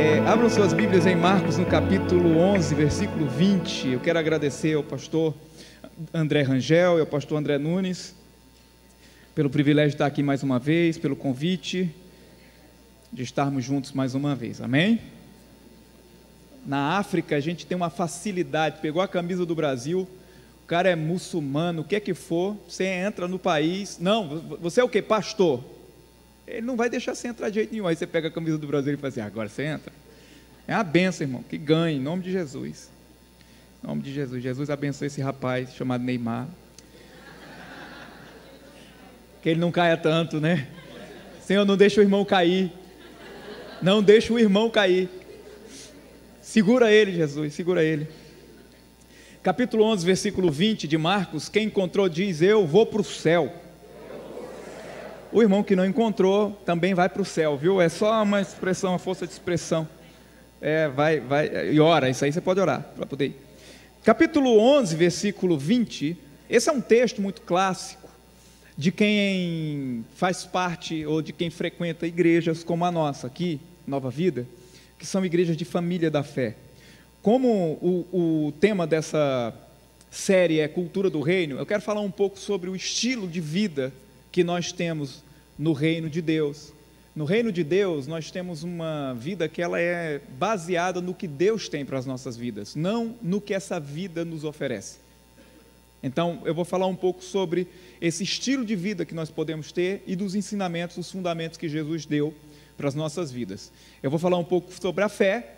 É, abram suas Bíblias em Marcos, no capítulo 11, versículo 20. Eu quero agradecer ao pastor André Rangel e ao pastor André Nunes pelo privilégio de estar aqui mais uma vez, pelo convite de estarmos juntos mais uma vez. Amém? Na África, a gente tem uma facilidade. Pegou a camisa do Brasil, o cara é muçulmano, o que é que for, você entra no país. Não, você é o que? Pastor. Ele não vai deixar você entrar de jeito nenhum. Aí você pega a camisa do Brasil e fala assim: ah, agora você entra. É uma benção, irmão. Que ganhe, em nome de Jesus. Em nome de Jesus. Jesus abençoe esse rapaz chamado Neymar. Que ele não caia tanto, né? Senhor, não deixa o irmão cair. Não deixa o irmão cair. Segura ele, Jesus, segura ele. Capítulo 11, versículo 20 de Marcos: Quem encontrou diz: Eu vou para o céu o irmão que não encontrou também vai para o céu, viu? É só uma expressão, uma força de expressão. É, vai, vai, e ora, isso aí você pode orar para poder ir. Capítulo 11, versículo 20. Esse é um texto muito clássico de quem faz parte ou de quem frequenta igrejas como a nossa aqui, Nova Vida, que são igrejas de família da fé. Como o, o tema dessa série é Cultura do Reino, eu quero falar um pouco sobre o estilo de vida que nós temos no reino de Deus. No reino de Deus, nós temos uma vida que ela é baseada no que Deus tem para as nossas vidas, não no que essa vida nos oferece. Então, eu vou falar um pouco sobre esse estilo de vida que nós podemos ter e dos ensinamentos, os fundamentos que Jesus deu para as nossas vidas. Eu vou falar um pouco sobre a fé,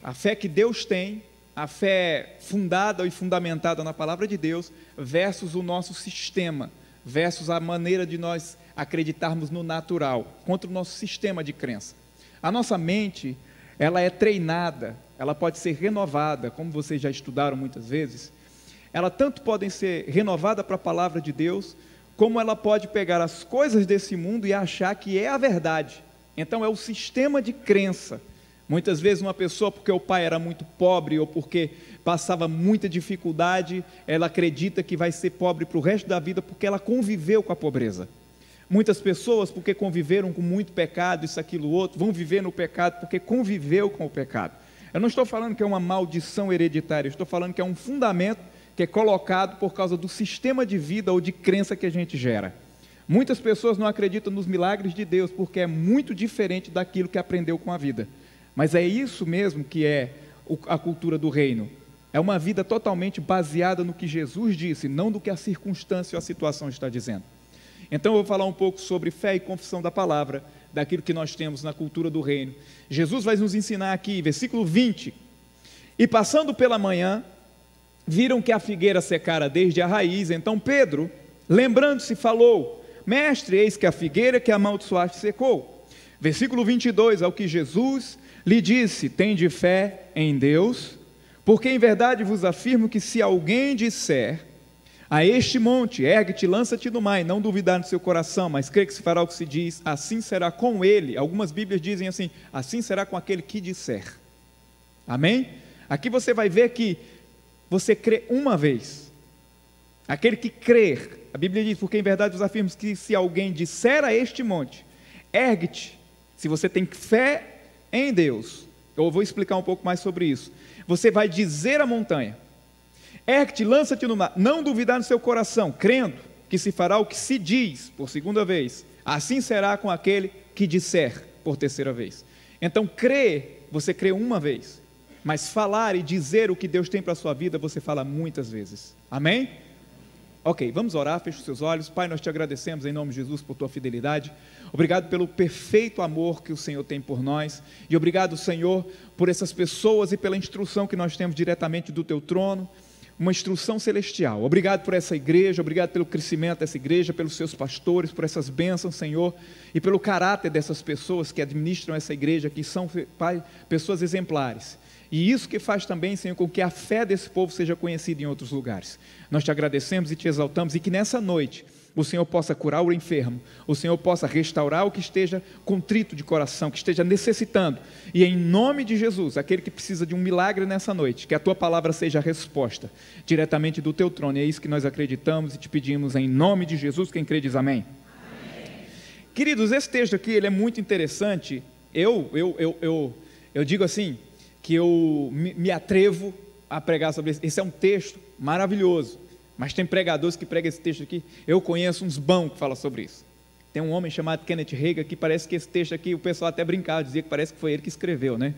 a fé que Deus tem, a fé fundada e fundamentada na palavra de Deus, versus o nosso sistema versus a maneira de nós acreditarmos no natural, contra o nosso sistema de crença. A nossa mente, ela é treinada, ela pode ser renovada, como vocês já estudaram muitas vezes. Ela tanto pode ser renovada para a palavra de Deus, como ela pode pegar as coisas desse mundo e achar que é a verdade. Então é o sistema de crença. Muitas vezes uma pessoa porque o pai era muito pobre ou porque passava muita dificuldade, ela acredita que vai ser pobre para o resto da vida porque ela conviveu com a pobreza. Muitas pessoas, porque conviveram com muito pecado, isso, aquilo, outro, vão viver no pecado porque conviveu com o pecado. Eu não estou falando que é uma maldição hereditária, estou falando que é um fundamento que é colocado por causa do sistema de vida ou de crença que a gente gera. Muitas pessoas não acreditam nos milagres de Deus porque é muito diferente daquilo que aprendeu com a vida. Mas é isso mesmo que é a cultura do reino. É uma vida totalmente baseada no que Jesus disse, não do que a circunstância ou a situação está dizendo. Então eu vou falar um pouco sobre fé e confissão da palavra, daquilo que nós temos na cultura do reino. Jesus vai nos ensinar aqui, versículo 20. E passando pela manhã, viram que a figueira secara desde a raiz. Então Pedro, lembrando-se, falou: Mestre, eis que a figueira que amaldiçoaste secou. Versículo 22, ao que Jesus lhe disse: Tem de fé em Deus. Porque em verdade vos afirmo que se alguém disser a este monte, ergue-te, lança-te no mar, e não duvidar no seu coração, mas crê que se fará o que se diz, assim será com ele. Algumas Bíblias dizem assim: assim será com aquele que disser. Amém? Aqui você vai ver que você crê uma vez. Aquele que crer, a Bíblia diz, porque em verdade vos afirmo que se alguém disser a este monte, ergue-te, se você tem fé em Deus, eu vou explicar um pouco mais sobre isso. Você vai dizer à montanha: Ergue-te, lança-te no mar. Não duvidar no seu coração, crendo que se fará o que se diz por segunda vez. Assim será com aquele que disser por terceira vez. Então, crer, você crê uma vez. Mas falar e dizer o que Deus tem para a sua vida, você fala muitas vezes. Amém? Ok, vamos orar, feche os seus olhos. Pai, nós te agradecemos em nome de Jesus por tua fidelidade. Obrigado pelo perfeito amor que o Senhor tem por nós. E obrigado, Senhor, por essas pessoas e pela instrução que nós temos diretamente do teu trono. Uma instrução celestial. Obrigado por essa igreja, obrigado pelo crescimento dessa igreja, pelos seus pastores, por essas bênçãos, Senhor, e pelo caráter dessas pessoas que administram essa igreja, que são, Pai, pessoas exemplares e isso que faz também, Senhor, com que a fé desse povo seja conhecida em outros lugares. Nós te agradecemos e te exaltamos e que nessa noite o Senhor possa curar o enfermo, o Senhor possa restaurar o que esteja contrito de coração, que esteja necessitando. E em nome de Jesus, aquele que precisa de um milagre nessa noite, que a tua palavra seja a resposta diretamente do teu trono. E é isso que nós acreditamos e te pedimos em nome de Jesus. Quem crê diz amém. Queridos, esse texto aqui ele é muito interessante. Eu, eu, eu, eu, eu digo assim, que eu me atrevo a pregar sobre isso. Esse é um texto maravilhoso, mas tem pregadores que pregam esse texto aqui. Eu conheço uns bons que falam sobre isso. Tem um homem chamado Kenneth Reagan que parece que esse texto aqui, o pessoal até brincava, dizia que parece que foi ele que escreveu, né?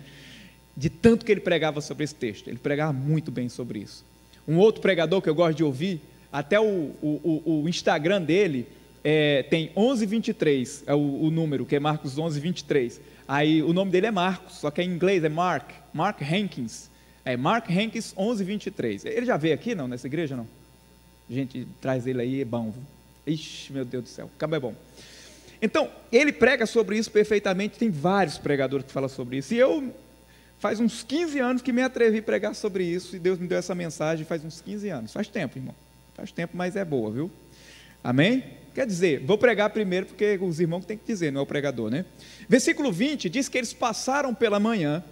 De tanto que ele pregava sobre esse texto, ele pregava muito bem sobre isso. Um outro pregador que eu gosto de ouvir, até o, o, o, o Instagram dele é, tem 1123, é o, o número, que é Marcos 1123. Aí o nome dele é Marcos, só que é em inglês é Mark. Mark Hankins. É, Mark Hankins 1123. Ele já veio aqui, não, nessa igreja, não? Gente, traz ele aí, é bom. Ixi, meu Deus do céu, acaba é bom. Então, ele prega sobre isso perfeitamente, tem vários pregadores que falam sobre isso. E eu, faz uns 15 anos que me atrevi a pregar sobre isso, e Deus me deu essa mensagem faz uns 15 anos. Faz tempo, irmão. Faz tempo, mas é boa, viu? Amém? Quer dizer, vou pregar primeiro, porque os irmãos têm que dizer, não é o pregador, né? Versículo 20 diz que eles passaram pela manhã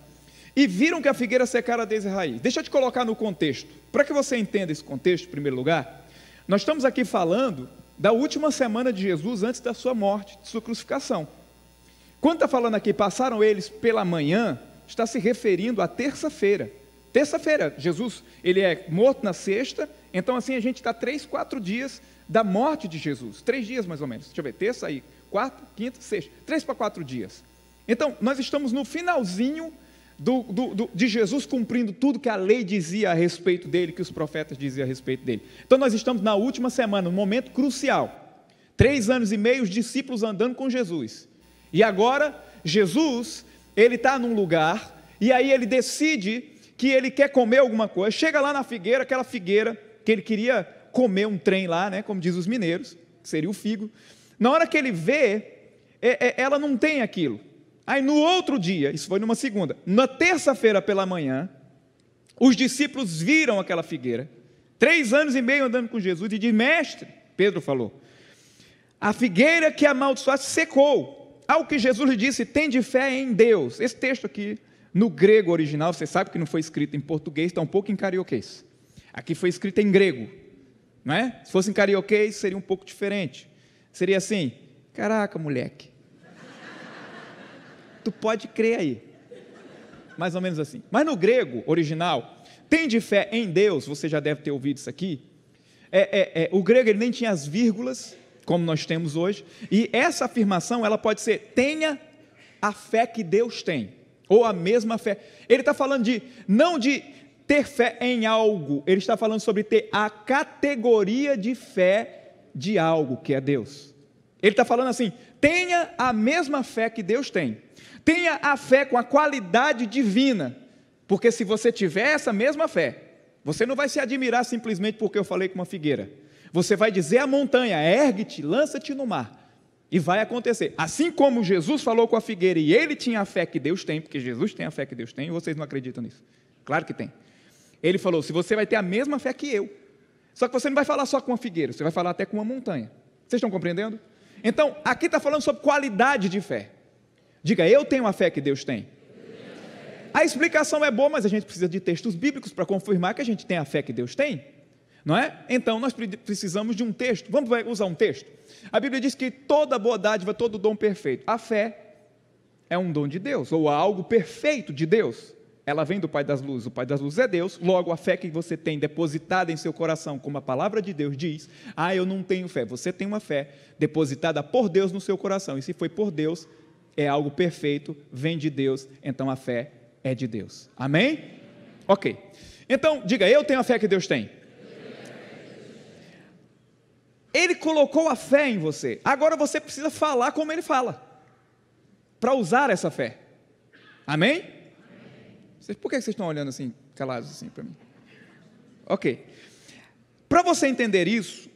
e viram que a figueira secara desde a raiz. Deixa eu te colocar no contexto. Para que você entenda esse contexto, em primeiro lugar, nós estamos aqui falando da última semana de Jesus antes da sua morte, de sua crucificação. Quando está falando aqui, passaram eles pela manhã, está se referindo à terça-feira. Terça-feira, Jesus, ele é morto na sexta, então assim a gente está três, quatro dias da morte de Jesus. Três dias mais ou menos. Deixa eu ver, terça aí, quarta, quinta, sexta. Três para quatro dias. Então, nós estamos no finalzinho do, do, do, de Jesus cumprindo tudo que a lei dizia a respeito dele, que os profetas diziam a respeito dele. Então nós estamos na última semana, um momento crucial. Três anos e meio, os discípulos andando com Jesus. E agora, Jesus, ele está num lugar, e aí ele decide que ele quer comer alguma coisa. Chega lá na figueira, aquela figueira que ele queria comer um trem lá, né, como diz os mineiros, que seria o figo. Na hora que ele vê, é, é, ela não tem aquilo. Aí no outro dia, isso foi numa segunda, na terça-feira pela manhã, os discípulos viram aquela figueira, três anos e meio andando com Jesus, e de mestre, Pedro falou, a figueira que amaldiçoaste secou, ao que Jesus lhe disse, tem de fé em Deus. Esse texto aqui, no grego original, você sabe que não foi escrito em português, tampouco tá em carioquês. Aqui foi escrito em grego, não é? Se fosse em carioquês, seria um pouco diferente. Seria assim, caraca, moleque, tu pode crer aí. Mais ou menos assim. Mas no grego original, tem de fé em Deus, você já deve ter ouvido isso aqui. É, é, é, o grego ele nem tinha as vírgulas, como nós temos hoje, e essa afirmação ela pode ser: tenha a fé que Deus tem, ou a mesma fé. Ele está falando de não de ter fé em algo, ele está falando sobre ter a categoria de fé de algo que é Deus. Ele está falando assim: tenha a mesma fé que Deus tem. Tenha a fé com a qualidade divina, porque se você tiver essa mesma fé, você não vai se admirar simplesmente porque eu falei com uma figueira. Você vai dizer à montanha: ergue-te, lança-te no mar. E vai acontecer. Assim como Jesus falou com a figueira e ele tinha a fé que Deus tem, porque Jesus tem a fé que Deus tem, e vocês não acreditam nisso. Claro que tem. Ele falou: se você vai ter a mesma fé que eu. Só que você não vai falar só com a figueira, você vai falar até com uma montanha. Vocês estão compreendendo? Então, aqui está falando sobre qualidade de fé. Diga, eu tenho a fé que Deus tem. A explicação é boa, mas a gente precisa de textos bíblicos para confirmar que a gente tem a fé que Deus tem, não é? Então nós precisamos de um texto. Vamos usar um texto? A Bíblia diz que toda boa dádiva, todo dom perfeito, a fé é um dom de Deus, ou algo perfeito de Deus. Ela vem do Pai das Luzes, o Pai das Luzes é Deus, logo a fé que você tem depositada em seu coração, como a palavra de Deus diz, ah, eu não tenho fé. Você tem uma fé depositada por Deus no seu coração, e se foi por Deus, é algo perfeito, vem de Deus, então a fé é de Deus. Amém? Ok. Então, diga, eu tenho a fé que Deus tem. Ele colocou a fé em você. Agora você precisa falar como ele fala, para usar essa fé. Amém? Amém? Por que vocês estão olhando assim, calados assim para mim? Ok. Para você entender isso,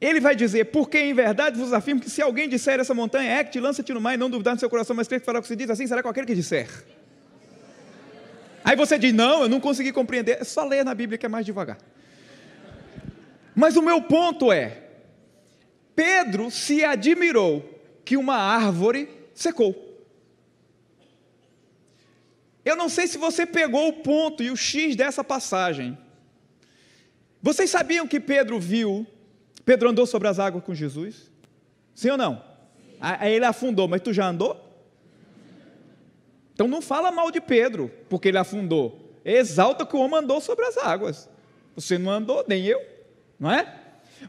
ele vai dizer, porque em verdade vos afirmo que se alguém disser essa montanha, é que te lança-te no mar e não duvidar no seu coração, mas crê que fará o que se diz, assim será com aquele que disser. Aí você diz, não, eu não consegui compreender. É só ler na Bíblia que é mais devagar. Mas o meu ponto é, Pedro se admirou que uma árvore secou. Eu não sei se você pegou o ponto e o X dessa passagem. Vocês sabiam que Pedro viu Pedro andou sobre as águas com Jesus? Sim ou não? Ah, aí ele afundou, mas tu já andou? Então não fala mal de Pedro, porque ele afundou. Exalta que o homem andou sobre as águas. Você não andou, nem eu, não é?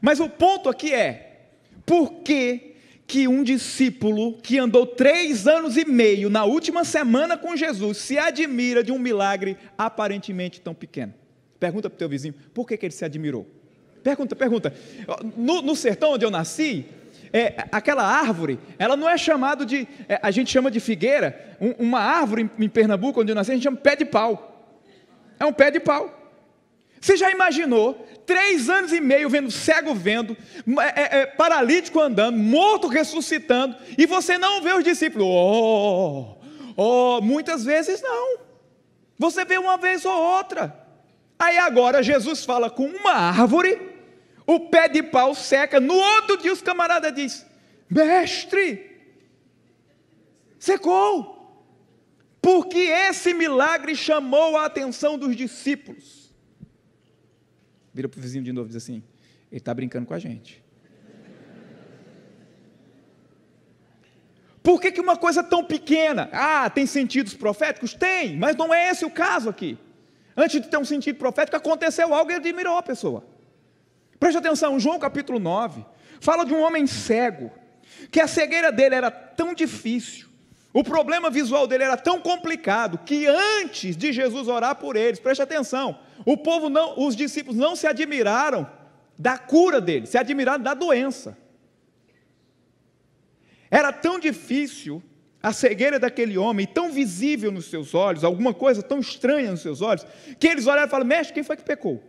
Mas o ponto aqui é: por que, que um discípulo que andou três anos e meio na última semana com Jesus se admira de um milagre aparentemente tão pequeno? Pergunta para o teu vizinho, por que, que ele se admirou? Pergunta, pergunta. No, no sertão onde eu nasci, é, aquela árvore, ela não é chamada de. É, a gente chama de figueira, um, uma árvore em, em, Pernambuco, onde eu nasci, a gente chama pé de pau. É um pé de pau. Você já imaginou, três anos e meio vendo cego vendo, é, é, paralítico andando, morto ressuscitando, e você não vê os discípulos? Oh, oh, muitas vezes não. Você vê uma vez ou outra. Aí agora Jesus fala com uma árvore o pé de pau seca. No outro dia, os camaradas dizem: Mestre, secou. Porque esse milagre chamou a atenção dos discípulos. Vira para o vizinho de novo e diz assim: Ele está brincando com a gente. Por que, que uma coisa tão pequena? Ah, tem sentidos proféticos? Tem, mas não é esse o caso aqui. Antes de ter um sentido profético, aconteceu algo e admirou a pessoa. Preste atenção, João capítulo 9 fala de um homem cego, que a cegueira dele era tão difícil, o problema visual dele era tão complicado, que antes de Jesus orar por eles, preste atenção, o povo não, os discípulos não se admiraram da cura dele, se admiraram da doença. Era tão difícil a cegueira daquele homem, tão visível nos seus olhos, alguma coisa tão estranha nos seus olhos, que eles olharam e falaram: Mestre, quem foi que pecou?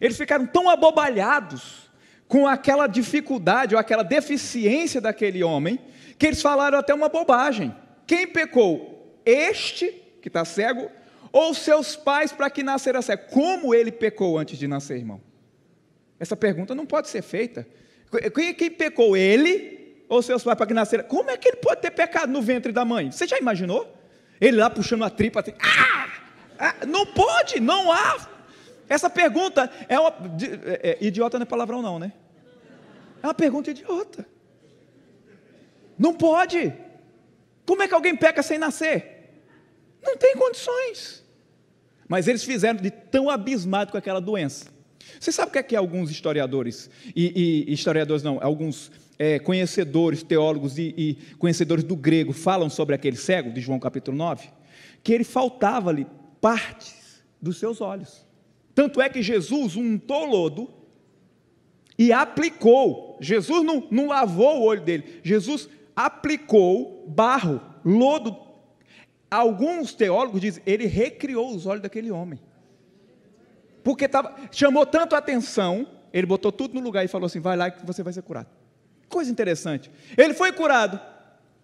Eles ficaram tão abobalhados com aquela dificuldade ou aquela deficiência daquele homem, que eles falaram até uma bobagem. Quem pecou? Este que está cego ou seus pais para que nascera cego? Como ele pecou antes de nascer, irmão? Essa pergunta não pode ser feita. Quem, quem pecou? Ele ou seus pais para que nascera? Como é que ele pode ter pecado no ventre da mãe? Você já imaginou? Ele lá puxando a tripa, assim, ah! ah! não pode, não há essa pergunta é uma. É, é, idiota não é palavrão, não, né? É uma pergunta idiota. Não pode. Como é que alguém peca sem nascer? Não tem condições. Mas eles fizeram de tão abismado com aquela doença. Você sabe o que é que alguns historiadores, e, e historiadores não, alguns é, conhecedores, teólogos e, e conhecedores do grego falam sobre aquele cego, de João capítulo 9? Que ele faltava-lhe partes dos seus olhos. Tanto é que Jesus untou lodo e aplicou. Jesus não, não lavou o olho dele, Jesus aplicou barro, lodo. Alguns teólogos dizem, ele recriou os olhos daquele homem. Porque tava, chamou tanto a atenção, ele botou tudo no lugar e falou assim: vai lá que você vai ser curado. Coisa interessante. Ele foi curado.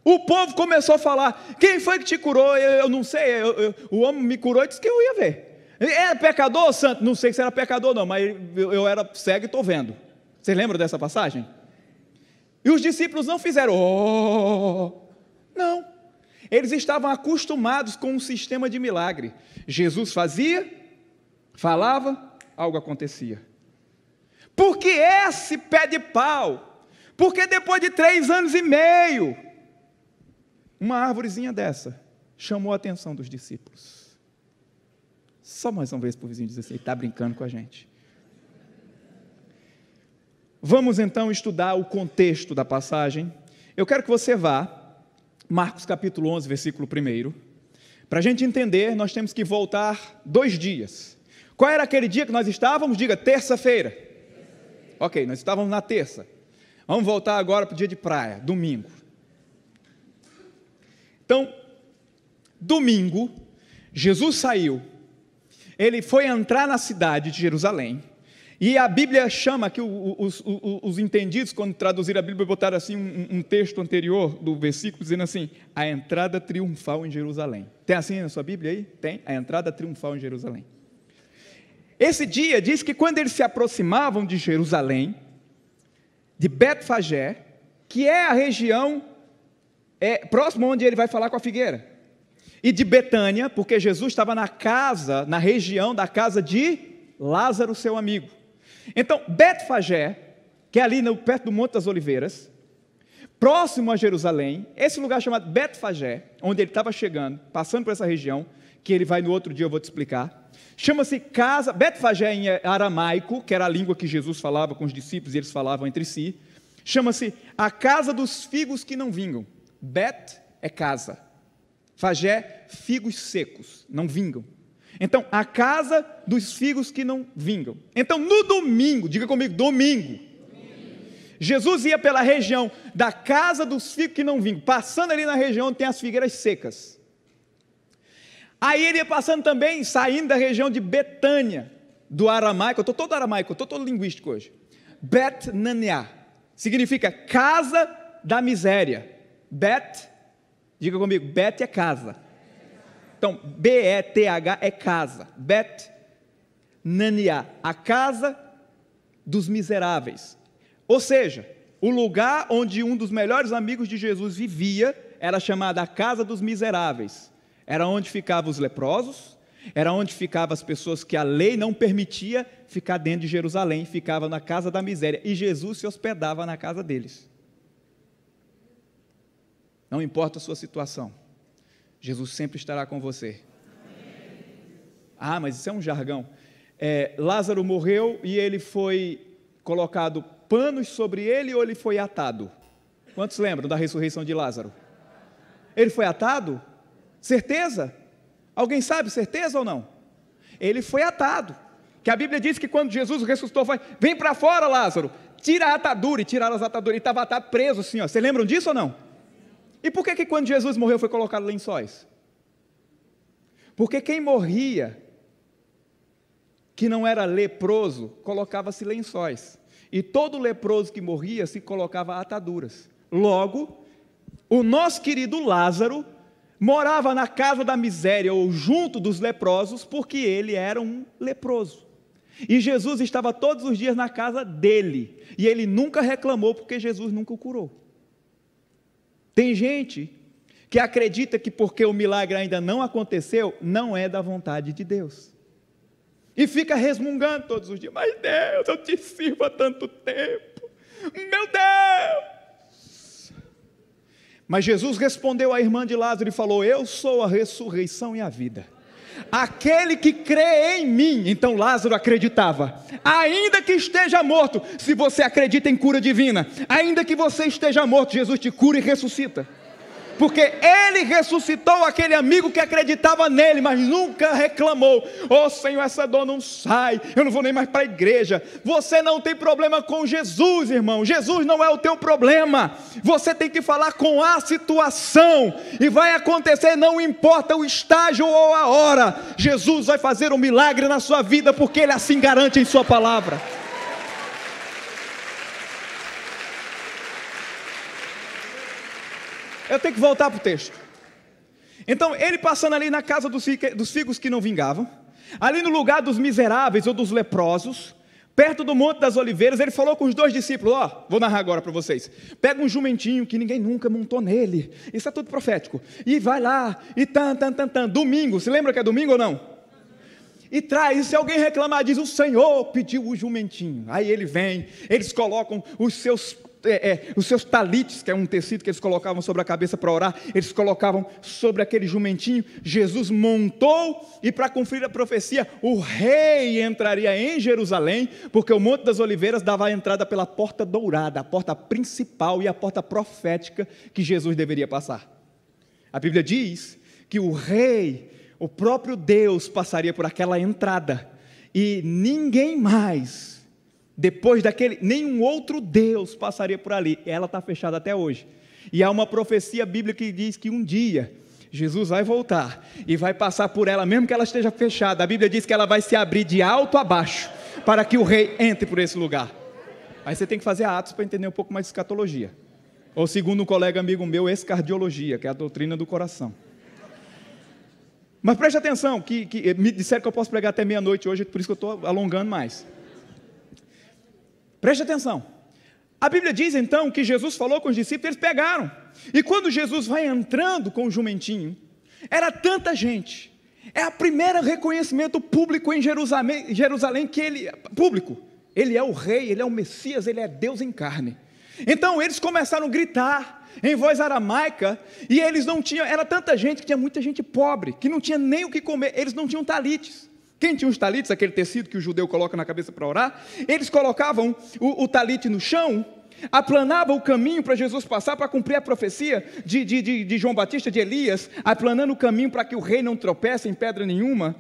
O povo começou a falar: quem foi que te curou? Eu, eu não sei. Eu, eu, o homem me curou e disse que eu ia ver. Era é pecador, santo? Não sei se era pecador, não, mas eu era cego e estou vendo. Vocês lembram dessa passagem? E os discípulos não fizeram, oh, oh, oh, oh, não. Eles estavam acostumados com um sistema de milagre. Jesus fazia, falava, algo acontecia. Porque esse pé de pau? Porque depois de três anos e meio, uma árvorezinha dessa chamou a atenção dos discípulos. Só mais uma vez para o vizinho dizer assim: está brincando com a gente. Vamos então estudar o contexto da passagem. Eu quero que você vá, Marcos capítulo 11, versículo 1. Para a gente entender, nós temos que voltar dois dias. Qual era aquele dia que nós estávamos? Diga, terça-feira. ok, nós estávamos na terça. Vamos voltar agora para o dia de praia, domingo. Então, domingo, Jesus saiu ele foi entrar na cidade de Jerusalém. E a Bíblia chama, que os, os, os entendidos, quando traduziram a Bíblia, botaram assim um, um, texto anterior do versículo, dizendo assim: a entrada triunfal em Jerusalém. Tem assim na sua Bíblia aí? Tem? A entrada triunfal em Jerusalém. Esse dia diz que quando eles se aproximavam de Jerusalém, de Betfagé, que é a região é, próximo onde ele vai falar com a figueira e de Betânia, porque Jesus estava na casa, na região da casa de Lázaro, seu amigo. Então, Betfagé, que é ali no, perto do Monte das Oliveiras, próximo a Jerusalém, esse lugar chamado Betfagé, onde ele estava chegando, passando por essa região, que ele vai no outro dia, eu vou te explicar. Chama-se casa, Betfagé em aramaico, que era a língua que Jesus falava com os discípulos e eles falavam entre si. Chama-se a casa dos figos que não vingam. Bet é casa, Fagé, figos secos, não vingam. Então, a casa dos figos que não vingam. Então, no domingo, diga comigo, domingo. Jesus ia pela região da casa dos figos que não vingam, passando ali na região onde tem as figueiras secas. Aí ele ia passando também, saindo da região de Betânia, do aramaico, eu estou todo aramaico, estou todo linguístico hoje. Betnania, significa casa da miséria. Bet Diga comigo, Bet é casa. Então, B-E-T-H é casa. Bet Nania, a casa dos miseráveis. Ou seja, o lugar onde um dos melhores amigos de Jesus vivia era chamada a casa dos miseráveis. Era onde ficavam os leprosos, era onde ficavam as pessoas que a lei não permitia ficar dentro de Jerusalém, ficava na casa da miséria. E Jesus se hospedava na casa deles. Não importa a sua situação, Jesus sempre estará com você. Ah, mas isso é um jargão. É, Lázaro morreu e ele foi colocado panos sobre ele ou ele foi atado? Quantos lembram da ressurreição de Lázaro? Ele foi atado? Certeza? Alguém sabe certeza ou não? Ele foi atado. Que a Bíblia diz que quando Jesus ressuscitou, foi: vem para fora, Lázaro, tira a atadura, e tiraram as ataduras. Ele estava atado preso, assim, ó. Vocês lembram disso ou não? E por que, que quando Jesus morreu foi colocado lençóis? Porque quem morria, que não era leproso, colocava-se lençóis. E todo leproso que morria se colocava ataduras. Logo, o nosso querido Lázaro morava na casa da miséria ou junto dos leprosos, porque ele era um leproso. E Jesus estava todos os dias na casa dele, e ele nunca reclamou porque Jesus nunca o curou. Tem gente que acredita que porque o milagre ainda não aconteceu, não é da vontade de Deus. E fica resmungando todos os dias: Mas Deus, eu te sirvo há tanto tempo. Meu Deus! Mas Jesus respondeu à irmã de Lázaro e falou: Eu sou a ressurreição e a vida. Aquele que crê em mim, então Lázaro acreditava, ainda que esteja morto, se você acredita em cura divina, ainda que você esteja morto, Jesus te cura e ressuscita porque ele ressuscitou aquele amigo que acreditava nele, mas nunca reclamou: Oh Senhor, essa dor não sai, eu não vou nem mais para a igreja. Você não tem problema com Jesus, irmão, Jesus não é o teu problema. Você tem que falar com a situação, e vai acontecer, não importa o estágio ou a hora, Jesus vai fazer um milagre na sua vida, porque ele assim garante em Sua palavra. Eu tenho que voltar para o texto. Então, ele passando ali na casa dos figos que não vingavam, ali no lugar dos miseráveis ou dos leprosos, perto do Monte das Oliveiras, ele falou com os dois discípulos: Ó, vou narrar agora para vocês. Pega um jumentinho que ninguém nunca montou nele, isso é tudo profético, e vai lá, e tan, tan, tan, tan. Domingo, se lembra que é domingo ou não? e traz. Se alguém reclamar, diz: O Senhor pediu o jumentinho. Aí ele vem, eles colocam os seus é, é, os seus talites, que é um tecido que eles colocavam sobre a cabeça para orar, eles colocavam sobre aquele jumentinho. Jesus montou e, para cumprir a profecia, o rei entraria em Jerusalém, porque o Monte das Oliveiras dava a entrada pela porta dourada, a porta principal e a porta profética que Jesus deveria passar. A Bíblia diz que o rei, o próprio Deus, passaria por aquela entrada e ninguém mais depois daquele, nenhum outro Deus passaria por ali. Ela está fechada até hoje. E há uma profecia bíblica que diz que um dia Jesus vai voltar e vai passar por ela, mesmo que ela esteja fechada. A Bíblia diz que ela vai se abrir de alto a baixo para que o rei entre por esse lugar. Aí você tem que fazer atos para entender um pouco mais de escatologia. Ou segundo um colega amigo meu, escardiologia, que é a doutrina do coração. Mas preste atenção, que, que me disseram que eu posso pregar até meia-noite hoje, por isso que eu estou alongando mais. Preste atenção. A Bíblia diz então que Jesus falou com os discípulos, eles pegaram. E quando Jesus vai entrando com o jumentinho, era tanta gente. É o primeiro reconhecimento público em Jerusalém, Jerusalém que ele público. Ele é o rei, ele é o Messias, ele é Deus em carne. Então eles começaram a gritar em voz aramaica, e eles não tinham, era tanta gente que tinha muita gente pobre, que não tinha nem o que comer, eles não tinham talites. Quem tinha os talites, aquele tecido que o judeu coloca na cabeça para orar, eles colocavam o, o talite no chão, aplanavam o caminho para Jesus passar para cumprir a profecia de, de, de, de João Batista, de Elias, aplanando o caminho para que o rei não tropece em pedra nenhuma.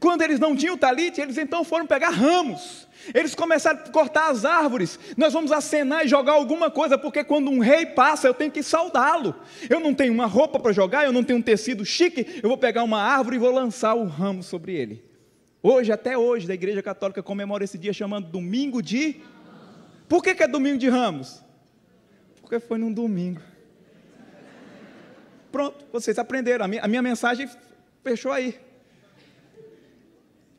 Quando eles não tinham o talite, eles então foram pegar ramos. Eles começaram a cortar as árvores. Nós vamos acenar e jogar alguma coisa, porque quando um rei passa, eu tenho que saudá-lo. Eu não tenho uma roupa para jogar, eu não tenho um tecido chique. Eu vou pegar uma árvore e vou lançar o ramo sobre ele. Hoje, até hoje, a Igreja Católica comemora esse dia chamando Domingo de. Por que, que é Domingo de Ramos? Porque foi num domingo. Pronto, vocês aprenderam. A minha, a minha mensagem fechou aí.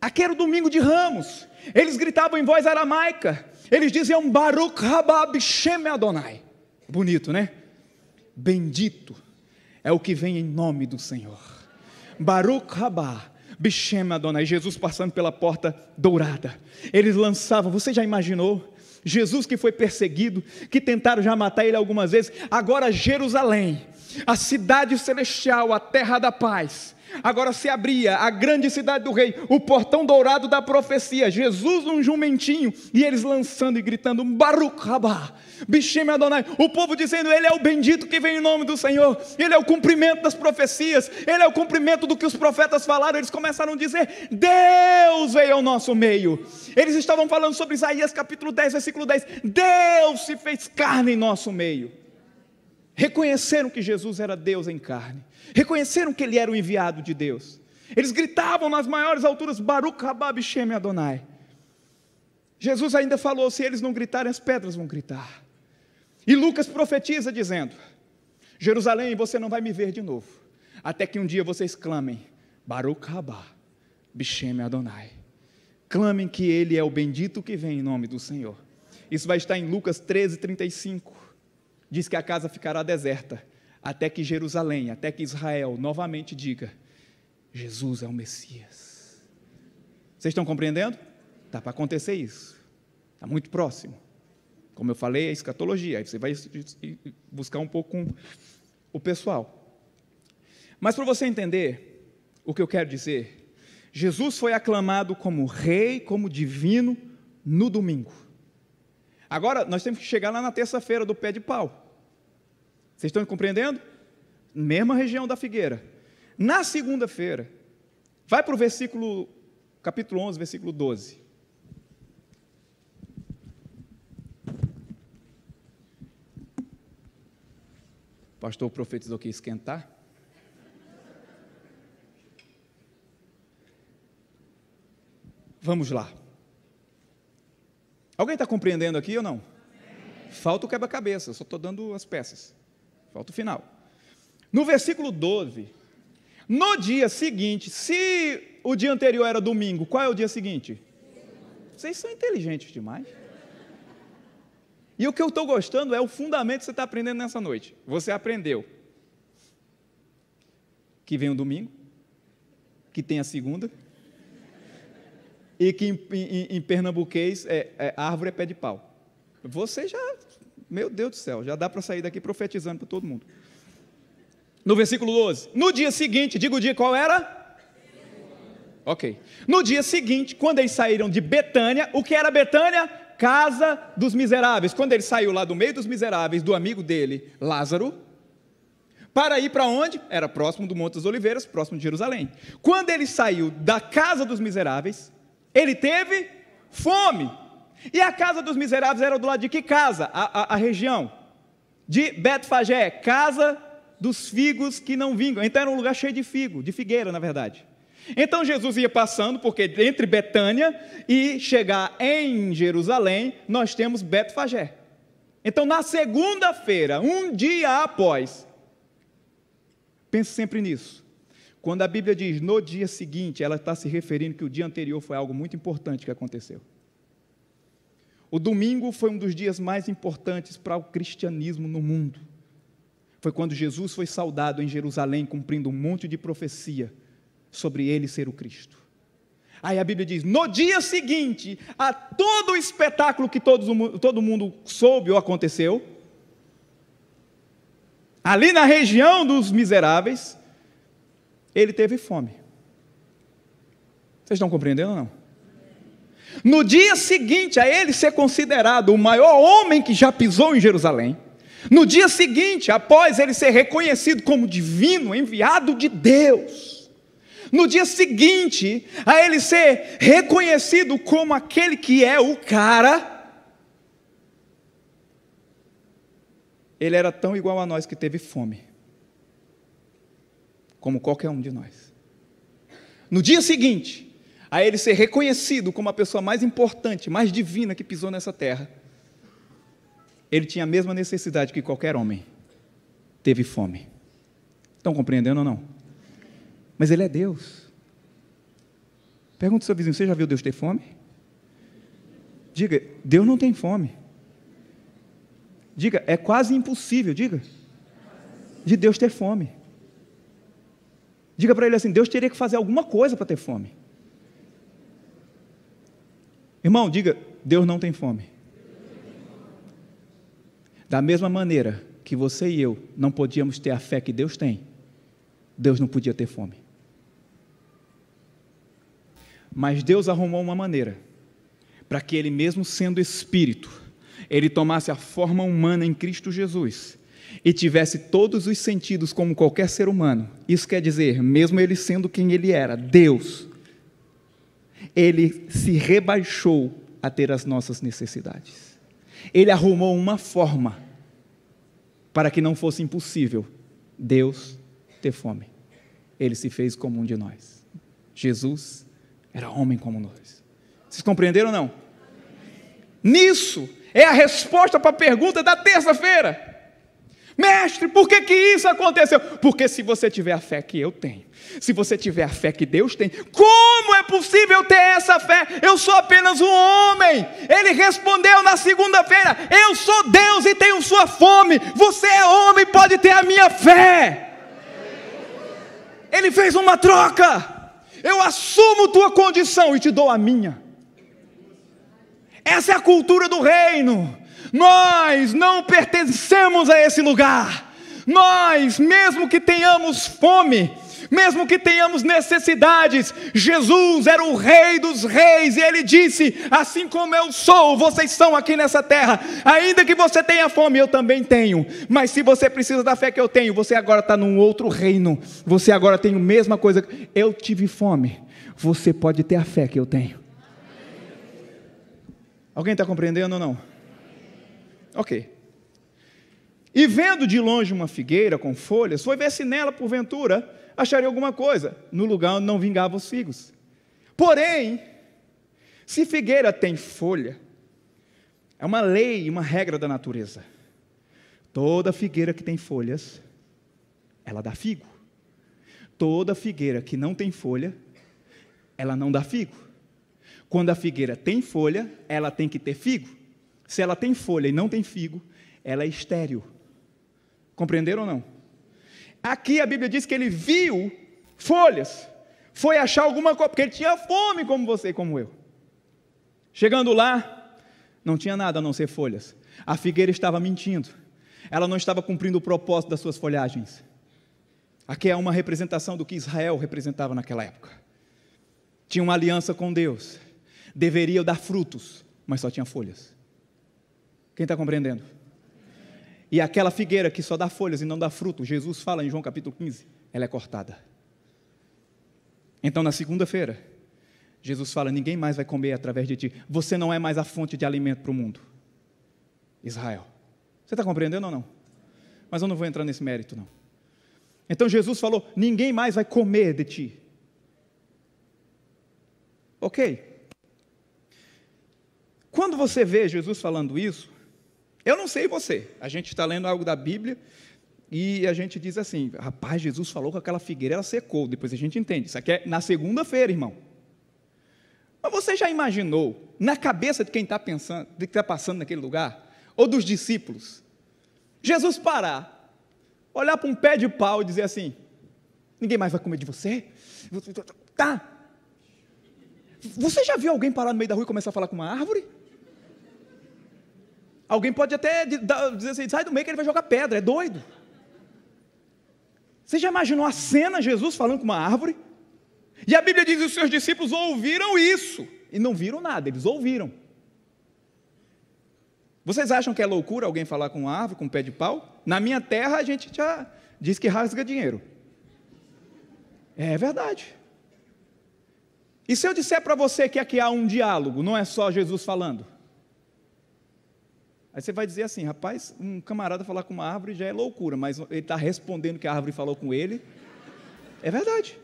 Aqui era o domingo de ramos. Eles gritavam em voz aramaica. Eles diziam Baruch Rabab Shem Adonai. Bonito, né? Bendito é o que vem em nome do Senhor. Baruch Rabá Bichem Adonai, Jesus passando pela porta dourada. Eles lançavam, você já imaginou? Jesus que foi perseguido, que tentaram já matar ele algumas vezes, agora Jerusalém, a cidade celestial, a terra da paz. Agora se abria a grande cidade do rei, o portão dourado da profecia, Jesus num jumentinho, e eles lançando e gritando: Baruch Rabá, Bichem Adonai. O povo dizendo: Ele é o bendito que vem em nome do Senhor, ele é o cumprimento das profecias, ele é o cumprimento do que os profetas falaram. Eles começaram a dizer: Deus veio ao nosso meio. Eles estavam falando sobre Isaías capítulo 10, versículo 10: Deus se fez carne em nosso meio reconheceram que Jesus era Deus em carne, reconheceram que ele era o enviado de Deus. Eles gritavam nas maiores alturas: Baruch Rabab Shem Adonai. Jesus ainda falou: se eles não gritarem, as pedras vão gritar. E Lucas profetiza dizendo: Jerusalém, você não vai me ver de novo, até que um dia vocês clamem: Baruch Rabá, Bishem Adonai. Clamem que ele é o bendito que vem em nome do Senhor. Isso vai estar em Lucas 13, 35 diz que a casa ficará deserta, até que Jerusalém, até que Israel novamente diga: Jesus é o Messias. Vocês estão compreendendo? Está para acontecer isso. Está muito próximo. Como eu falei, é escatologia. Aí você vai buscar um pouco com o pessoal. Mas para você entender o que eu quero dizer, Jesus foi aclamado como Rei, como Divino, no domingo. Agora, nós temos que chegar lá na terça-feira do pé de pau. Vocês estão me compreendendo? Mesma região da figueira. Na segunda-feira, vai para o versículo, capítulo 11, versículo 12. O pastor profetizou que ia esquentar. Vamos lá. Alguém está compreendendo aqui ou não? Falta o quebra-cabeça, só estou dando as peças. Falta o final. No versículo 12, no dia seguinte, se o dia anterior era domingo, qual é o dia seguinte? Vocês são inteligentes demais. E o que eu estou gostando é o fundamento que você está aprendendo nessa noite. Você aprendeu que vem o domingo, que tem a segunda, e que em, em, em pernambuquês é, é, árvore é pé de pau. Você já, meu Deus do céu, já dá para sair daqui profetizando para todo mundo. No versículo 12. No dia seguinte, diga o dia qual era? Ok. No dia seguinte, quando eles saíram de Betânia, o que era Betânia? Casa dos miseráveis. Quando ele saiu lá do meio dos miseráveis, do amigo dele, Lázaro, para ir para onde? Era próximo do Monte das Oliveiras, próximo de Jerusalém. Quando ele saiu da casa dos miseráveis, ele teve fome. E a casa dos miseráveis era do lado de que casa? A, a, a região de Betfagé, casa dos figos que não vingam. Então era um lugar cheio de figo, de figueira, na verdade. Então Jesus ia passando, porque entre Betânia e chegar em Jerusalém, nós temos Betfagé. Então na segunda-feira, um dia após, pense sempre nisso. Quando a Bíblia diz no dia seguinte, ela está se referindo que o dia anterior foi algo muito importante que aconteceu. O domingo foi um dos dias mais importantes para o cristianismo no mundo. Foi quando Jesus foi saudado em Jerusalém, cumprindo um monte de profecia sobre ele ser o Cristo. Aí a Bíblia diz: no dia seguinte, a todo o espetáculo que todo, todo mundo soube ou aconteceu, ali na região dos miseráveis, ele teve fome. Vocês estão compreendendo ou não? No dia seguinte a ele ser considerado o maior homem que já pisou em Jerusalém, no dia seguinte, após ele ser reconhecido como divino, enviado de Deus, no dia seguinte a ele ser reconhecido como aquele que é o cara, ele era tão igual a nós que teve fome como qualquer um de nós. No dia seguinte, a ele ser reconhecido como a pessoa mais importante, mais divina que pisou nessa terra, ele tinha a mesma necessidade que qualquer homem. Teve fome. Estão compreendendo ou não? Mas ele é Deus. Pergunta ao seu vizinho: você já viu Deus ter fome? Diga, Deus não tem fome. Diga, é quase impossível, diga, de Deus ter fome. Diga para ele assim: Deus teria que fazer alguma coisa para ter fome. Irmão, diga: Deus não tem fome. Da mesma maneira que você e eu não podíamos ter a fé que Deus tem, Deus não podia ter fome. Mas Deus arrumou uma maneira para que ele, mesmo sendo espírito, ele tomasse a forma humana em Cristo Jesus e tivesse todos os sentidos como qualquer ser humano, isso quer dizer, mesmo ele sendo quem ele era, Deus, ele se rebaixou a ter as nossas necessidades. Ele arrumou uma forma para que não fosse impossível Deus ter fome. Ele se fez como um de nós. Jesus era homem como nós. Vocês compreenderam ou não? Nisso é a resposta para a pergunta da terça-feira. Mestre, por que, que isso aconteceu? Porque se você tiver a fé que eu tenho, se você tiver a fé que Deus tem, como é possível ter essa fé? Eu sou apenas um homem. Ele respondeu na segunda-feira: Eu sou Deus e tenho sua fome. Você é homem, pode ter a minha fé. Ele fez uma troca. Eu assumo tua condição e te dou a minha. Essa é a cultura do reino. Nós não pertencemos a esse lugar. Nós, mesmo que tenhamos fome, mesmo que tenhamos necessidades, Jesus era o Rei dos Reis, e ele disse: Assim como eu sou, vocês são aqui nessa terra. Ainda que você tenha fome, eu também tenho. Mas se você precisa da fé que eu tenho, você agora está num outro reino. Você agora tem a mesma coisa. Eu tive fome, você pode ter a fé que eu tenho. Alguém está compreendendo ou não? Ok. E vendo de longe uma figueira com folhas, foi ver se nela, porventura, acharia alguma coisa, no lugar onde não vingava os figos. Porém, se figueira tem folha, é uma lei, uma regra da natureza. Toda figueira que tem folhas, ela dá figo. Toda figueira que não tem folha, ela não dá figo. Quando a figueira tem folha, ela tem que ter figo. Se ela tem folha e não tem figo, ela é estéril. Compreenderam ou não? Aqui a Bíblia diz que ele viu folhas, foi achar alguma coisa, porque ele tinha fome como você e como eu. Chegando lá, não tinha nada a não ser folhas. A figueira estava mentindo. Ela não estava cumprindo o propósito das suas folhagens. Aqui é uma representação do que Israel representava naquela época. Tinha uma aliança com Deus. Deveria dar frutos, mas só tinha folhas. Quem está compreendendo? E aquela figueira que só dá folhas e não dá fruto, Jesus fala em João capítulo 15, ela é cortada. Então, na segunda-feira, Jesus fala: ninguém mais vai comer através de ti. Você não é mais a fonte de alimento para o mundo. Israel. Você está compreendendo ou não? Mas eu não vou entrar nesse mérito, não. Então Jesus falou: ninguém mais vai comer de ti. Ok. Quando você vê Jesus falando isso, eu não sei você. A gente está lendo algo da Bíblia e a gente diz assim: rapaz, Jesus falou que aquela figueira ela secou. Depois a gente entende. Isso aqui é na segunda-feira, irmão. Mas você já imaginou, na cabeça de quem está pensando, de que está passando naquele lugar, ou dos discípulos, Jesus parar, olhar para um pé de pau e dizer assim: ninguém mais vai comer de você? Tá. Você já viu alguém parar no meio da rua e começar a falar com uma árvore? Alguém pode até dizer assim: sai do meio que ele vai jogar pedra, é doido. Você já imaginou a cena, Jesus falando com uma árvore? E a Bíblia diz que os seus discípulos ouviram isso. E não viram nada, eles ouviram. Vocês acham que é loucura alguém falar com uma árvore, com um pé de pau? Na minha terra a gente já diz que rasga dinheiro. É verdade. E se eu disser para você que aqui há um diálogo, não é só Jesus falando? Aí você vai dizer assim, rapaz, um camarada falar com uma árvore já é loucura, mas ele está respondendo que a árvore falou com ele. É verdade.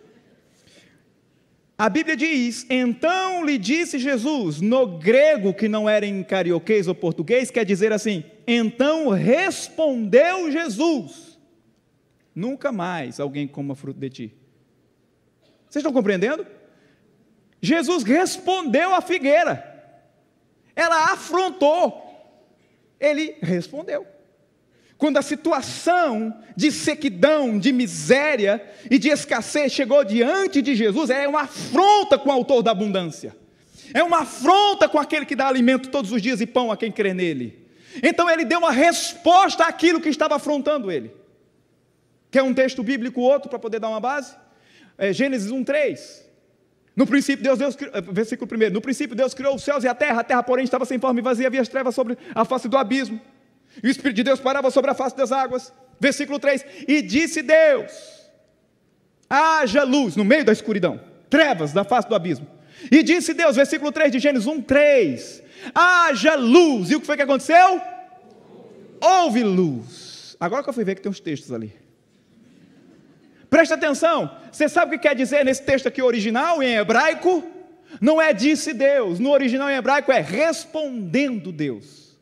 A Bíblia diz: Então lhe disse Jesus, no grego, que não era em carioquês ou português, quer dizer assim: Então respondeu Jesus: Nunca mais alguém coma fruto de ti. Vocês estão compreendendo? Jesus respondeu à figueira, ela afrontou, ele respondeu. Quando a situação de sequidão, de miséria e de escassez chegou diante de Jesus, é uma afronta com o autor da abundância. É uma afronta com aquele que dá alimento todos os dias e pão a quem crê nele. Então ele deu uma resposta àquilo que estava afrontando ele. Quer um texto bíblico outro para poder dar uma base? É Gênesis 1,3. No princípio, Deus, Deus, versículo 1. No princípio, Deus criou os céus e a terra. A terra, porém, estava sem forma e vazia, havia as trevas sobre a face do abismo. E o Espírito de Deus parava sobre a face das águas. Versículo 3. E disse Deus: haja luz no meio da escuridão, trevas da face do abismo. E disse Deus, versículo 3 de Gênesis 1, 3: haja luz. E o que foi que aconteceu? Houve luz. Agora que eu fui ver que tem uns textos ali. Presta atenção, você sabe o que quer dizer nesse texto aqui original, em hebraico? Não é disse Deus, no original em hebraico é respondendo Deus.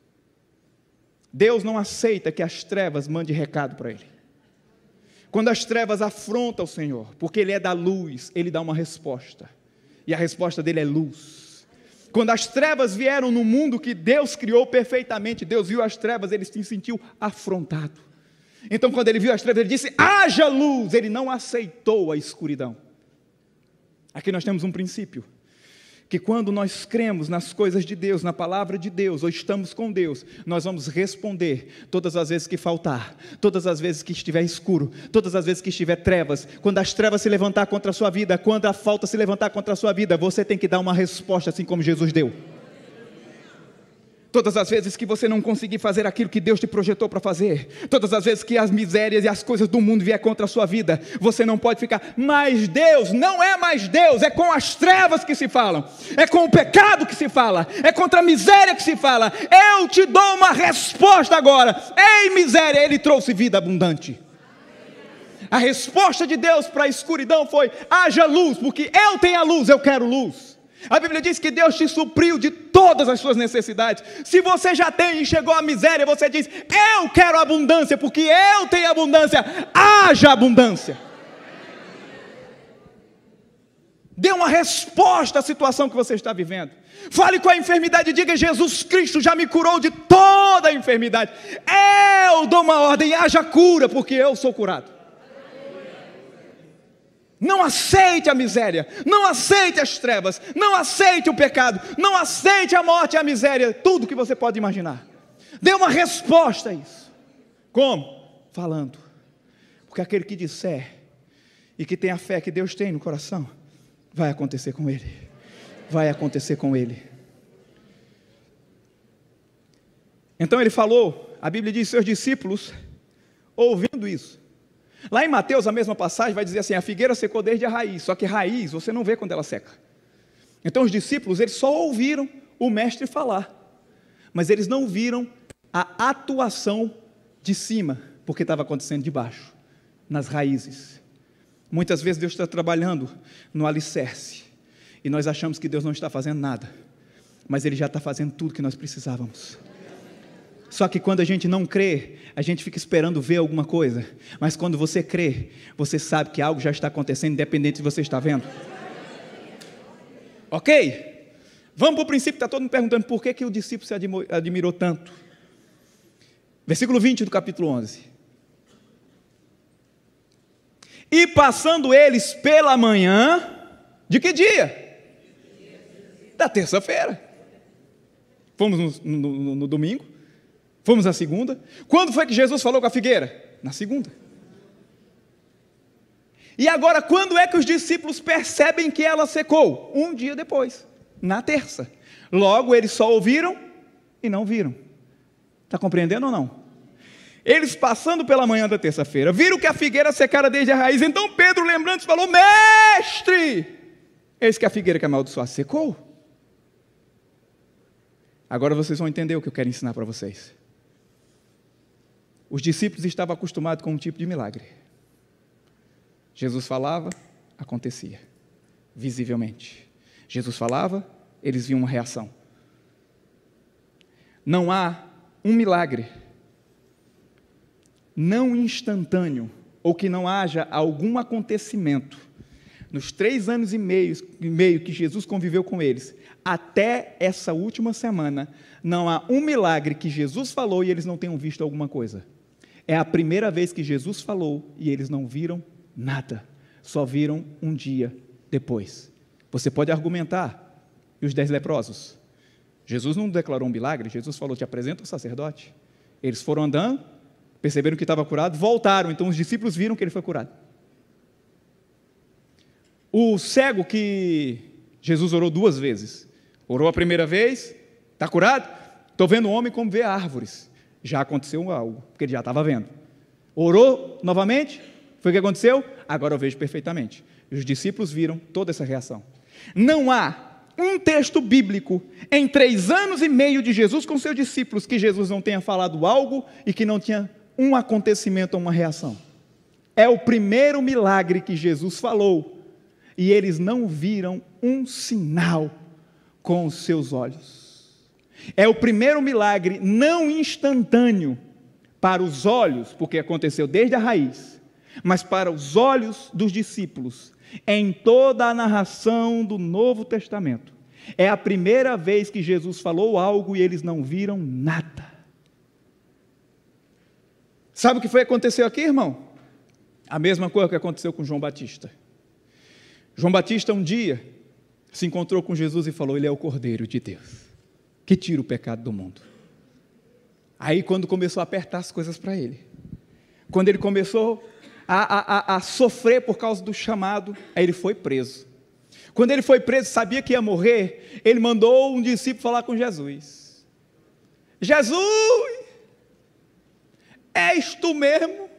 Deus não aceita que as trevas mande recado para Ele. Quando as trevas afrontam o Senhor, porque Ele é da luz, Ele dá uma resposta. E a resposta dele é luz quando as trevas vieram no mundo que Deus criou perfeitamente, Deus viu as trevas, ele se sentiu afrontado. Então, quando ele viu as trevas, ele disse: haja luz. Ele não aceitou a escuridão. Aqui nós temos um princípio que quando nós cremos nas coisas de Deus, na palavra de Deus, ou estamos com Deus, nós vamos responder todas as vezes que faltar, todas as vezes que estiver escuro, todas as vezes que estiver trevas, quando as trevas se levantar contra a sua vida, quando a falta se levantar contra a sua vida, você tem que dar uma resposta assim como Jesus deu. Todas as vezes que você não conseguir fazer aquilo que Deus te projetou para fazer, todas as vezes que as misérias e as coisas do mundo vier contra a sua vida, você não pode ficar, mas Deus não é mais Deus, é com as trevas que se falam, é com o pecado que se fala, é contra a miséria que se fala. Eu te dou uma resposta agora. Ei, miséria, ele trouxe vida abundante. A resposta de Deus para a escuridão foi: haja luz, porque eu tenho a luz, eu quero luz. A Bíblia diz que Deus te supriu de todas as suas necessidades. Se você já tem e chegou à miséria, você diz: Eu quero abundância, porque eu tenho abundância. Haja abundância. Dê uma resposta à situação que você está vivendo. Fale com a enfermidade e diga: Jesus Cristo já me curou de toda a enfermidade. Eu dou uma ordem: haja cura, porque eu sou curado. Não aceite a miséria, não aceite as trevas, não aceite o pecado, não aceite a morte e a miséria, tudo que você pode imaginar. Dê uma resposta a isso. Como? Falando. Porque aquele que disser e que tem a fé que Deus tem no coração, vai acontecer com ele. Vai acontecer com ele. Então ele falou, a Bíblia diz: seus discípulos, ouvindo isso, Lá em Mateus, a mesma passagem vai dizer assim: a figueira secou desde a raiz, só que raiz você não vê quando ela seca. Então os discípulos, eles só ouviram o mestre falar, mas eles não viram a atuação de cima, porque estava acontecendo de baixo, nas raízes. Muitas vezes Deus está trabalhando no alicerce, e nós achamos que Deus não está fazendo nada, mas Ele já está fazendo tudo que nós precisávamos. Só que quando a gente não crê, a gente fica esperando ver alguma coisa. Mas quando você crê, você sabe que algo já está acontecendo, independente se você está vendo. Ok? Vamos para o princípio, está todo mundo perguntando por que, que o discípulo se admirou tanto. Versículo 20 do capítulo 11. E passando eles pela manhã, de que dia? Da terça-feira. Fomos no, no, no domingo. Fomos na segunda. Quando foi que Jesus falou com a figueira? Na segunda. E agora, quando é que os discípulos percebem que ela secou? Um dia depois, na terça. Logo, eles só ouviram e não viram. Está compreendendo ou não? Eles passando pela manhã da terça-feira, viram que a figueira secara desde a raiz. Então Pedro, lembrando, falou: Mestre! Eis que a figueira que amaldiçoa secou. Agora vocês vão entender o que eu quero ensinar para vocês. Os discípulos estavam acostumados com um tipo de milagre. Jesus falava, acontecia, visivelmente. Jesus falava, eles viam uma reação. Não há um milagre não instantâneo ou que não haja algum acontecimento nos três anos e meio, e meio que Jesus conviveu com eles, até essa última semana, não há um milagre que Jesus falou e eles não tenham visto alguma coisa. É a primeira vez que Jesus falou e eles não viram nada, só viram um dia depois. Você pode argumentar, e os dez leprosos? Jesus não declarou um milagre, Jesus falou: Te apresenta o sacerdote. Eles foram andando, perceberam que estava curado, voltaram, então os discípulos viram que ele foi curado. O cego que Jesus orou duas vezes, orou a primeira vez, está curado? Estou vendo o homem como vê árvores já aconteceu algo, porque ele já estava vendo. Orou novamente, foi o que aconteceu? Agora eu vejo perfeitamente. Os discípulos viram toda essa reação. Não há um texto bíblico em três anos e meio de Jesus com seus discípulos que Jesus não tenha falado algo e que não tinha um acontecimento ou uma reação. É o primeiro milagre que Jesus falou e eles não viram um sinal com os seus olhos. É o primeiro milagre não instantâneo para os olhos, porque aconteceu desde a raiz, mas para os olhos dos discípulos em toda a narração do Novo Testamento. É a primeira vez que Jesus falou algo e eles não viram nada. Sabe o que foi que aconteceu aqui, irmão? A mesma coisa que aconteceu com João Batista. João Batista um dia se encontrou com Jesus e falou: "Ele é o Cordeiro de Deus" que tira o pecado do mundo. Aí, quando começou a apertar as coisas para ele, quando ele começou a, a, a, sofrer por causa do chamado, aí ele foi preso. Quando ele foi preso, sabia que ia morrer, ele mandou um discípulo falar com Jesus: Jesus, és tu mesmo?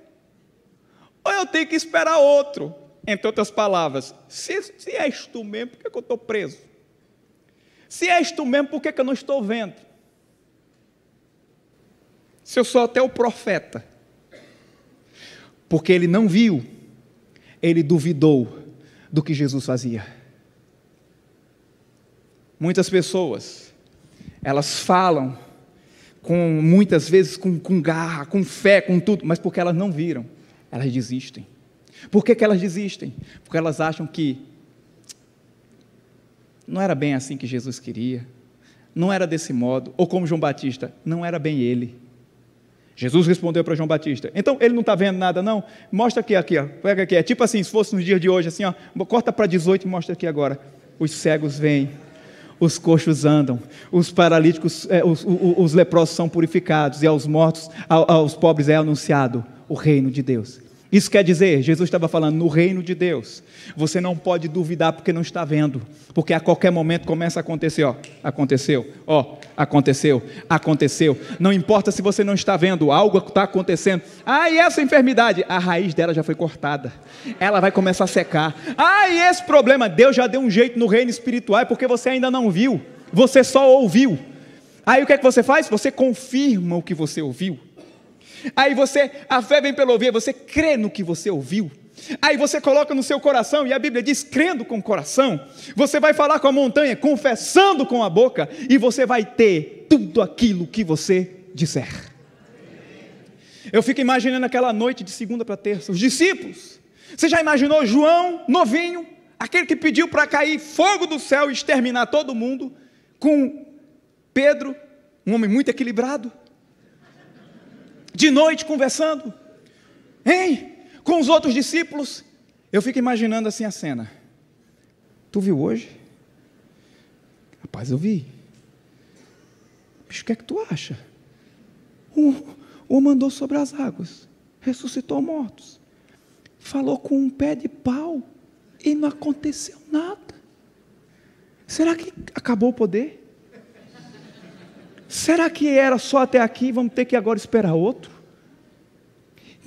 Ou eu tenho que esperar outro? Entre outras palavras, se, se és tu mesmo, por que, é que eu estou preso? Se és tu mesmo, por que, é que eu não estou vendo? Se eu sou até o profeta. Porque ele não viu, ele duvidou do que Jesus fazia. Muitas pessoas, elas falam com muitas vezes com, com garra, com fé, com tudo, mas porque elas não viram, elas desistem. Por que, que elas desistem? Porque elas acham que não era bem assim que Jesus queria, não era desse modo, ou como João Batista, não era bem ele. Jesus respondeu para João Batista, então ele não está vendo nada não? Mostra aqui, aqui, ó, pega aqui, é tipo assim, se fosse nos dias de hoje, assim, ó, corta para 18 e mostra aqui agora, os cegos vêm, os coxos andam, os paralíticos, é, os, os, os, leprosos são purificados, e aos mortos, aos, aos pobres é anunciado o reino de Deus. Isso quer dizer, Jesus estava falando, no reino de Deus, você não pode duvidar porque não está vendo, porque a qualquer momento começa a acontecer, ó, aconteceu, ó, aconteceu, aconteceu. Não importa se você não está vendo, algo está acontecendo. Ah, e essa enfermidade, a raiz dela já foi cortada, ela vai começar a secar. Ah, e esse problema, Deus já deu um jeito no reino espiritual, é porque você ainda não viu, você só ouviu. Aí o que é que você faz? Você confirma o que você ouviu. Aí você, a fé vem pelo ouvir, você crê no que você ouviu. Aí você coloca no seu coração, e a Bíblia diz: crendo com o coração, você vai falar com a montanha, confessando com a boca, e você vai ter tudo aquilo que você disser. Eu fico imaginando aquela noite de segunda para terça, os discípulos. Você já imaginou João, novinho, aquele que pediu para cair fogo do céu e exterminar todo mundo, com Pedro, um homem muito equilibrado, de noite conversando, hein? Com os outros discípulos. Eu fico imaginando assim a cena. Tu viu hoje? Rapaz, eu vi. Bicho, o que é que tu acha? O, o mandou sobre as águas, ressuscitou mortos, falou com um pé de pau e não aconteceu nada. Será que acabou o poder? Será que era só até aqui? Vamos ter que agora esperar outro?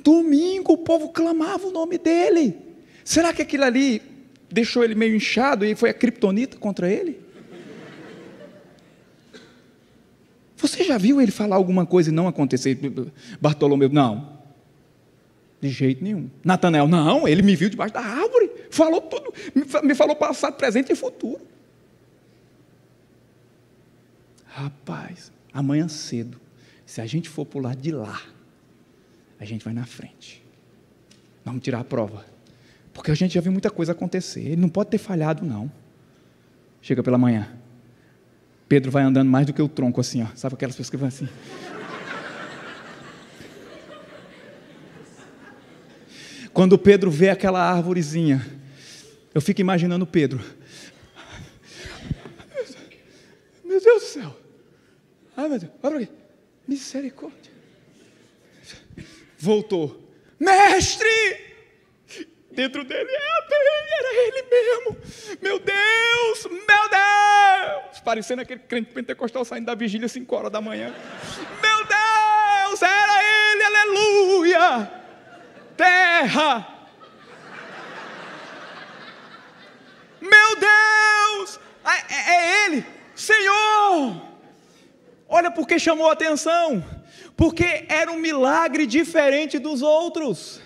Domingo o povo clamava o nome dele. Será que aquilo ali deixou ele meio inchado e foi a criptonita contra ele? Você já viu ele falar alguma coisa e não acontecer? Bartolomeu, não. De jeito nenhum. Natanael, não, ele me viu debaixo da árvore. Falou tudo, me falou passado, presente e futuro. Rapaz, amanhã cedo, se a gente for pular de lá, a gente vai na frente. Vamos tirar a prova. Porque a gente já viu muita coisa acontecer. Ele não pode ter falhado, não. Chega pela manhã. Pedro vai andando mais do que o tronco, assim, ó. Sabe aquelas pessoas que vão assim? Quando Pedro vê aquela árvorezinha, eu fico imaginando Pedro. Meu Deus do céu. Ai ah, meu Deus, Olha para aqui. Misericórdia. Voltou. Mestre! Dentro dele, é era ele mesmo. Meu Deus, meu Deus! Parecendo aquele crente pentecostal saindo da vigília às 5 horas da manhã. meu Deus, era ele, aleluia! Terra! Meu Deus! é, é, é ele, Senhor! Olha porque chamou atenção. Porque era um milagre diferente dos outros.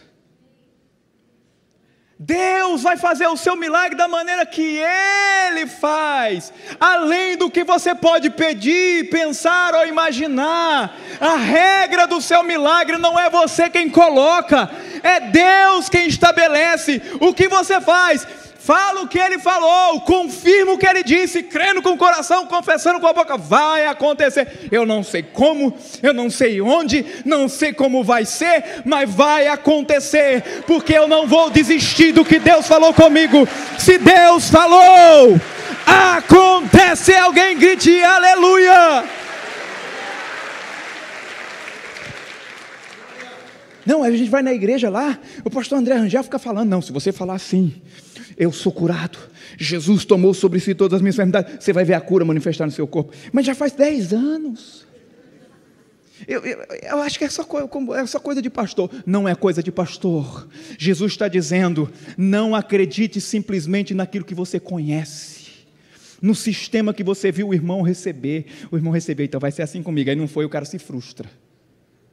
Deus vai fazer o seu milagre da maneira que Ele faz, além do que você pode pedir, pensar ou imaginar. A regra do seu milagre não é você quem coloca, é Deus quem estabelece o que você faz fala o que ele falou, confirma o que ele disse, crendo com o coração, confessando com a boca, vai acontecer. Eu não sei como, eu não sei onde, não sei como vai ser, mas vai acontecer, porque eu não vou desistir do que Deus falou comigo. Se Deus falou, acontece. Alguém grite aleluia. Não, a gente vai na igreja lá, o pastor André Rangel fica falando, não, se você falar assim, eu sou curado. Jesus tomou sobre si todas as minhas enfermidades. Você vai ver a cura manifestar no seu corpo. Mas já faz 10 anos. Eu, eu, eu, acho que é só, é só coisa de pastor. Não é coisa de pastor. Jesus está dizendo: não acredite simplesmente naquilo que você conhece. No sistema que você viu o irmão receber. O irmão recebeu, então vai ser assim comigo. Aí não foi, o cara se frustra.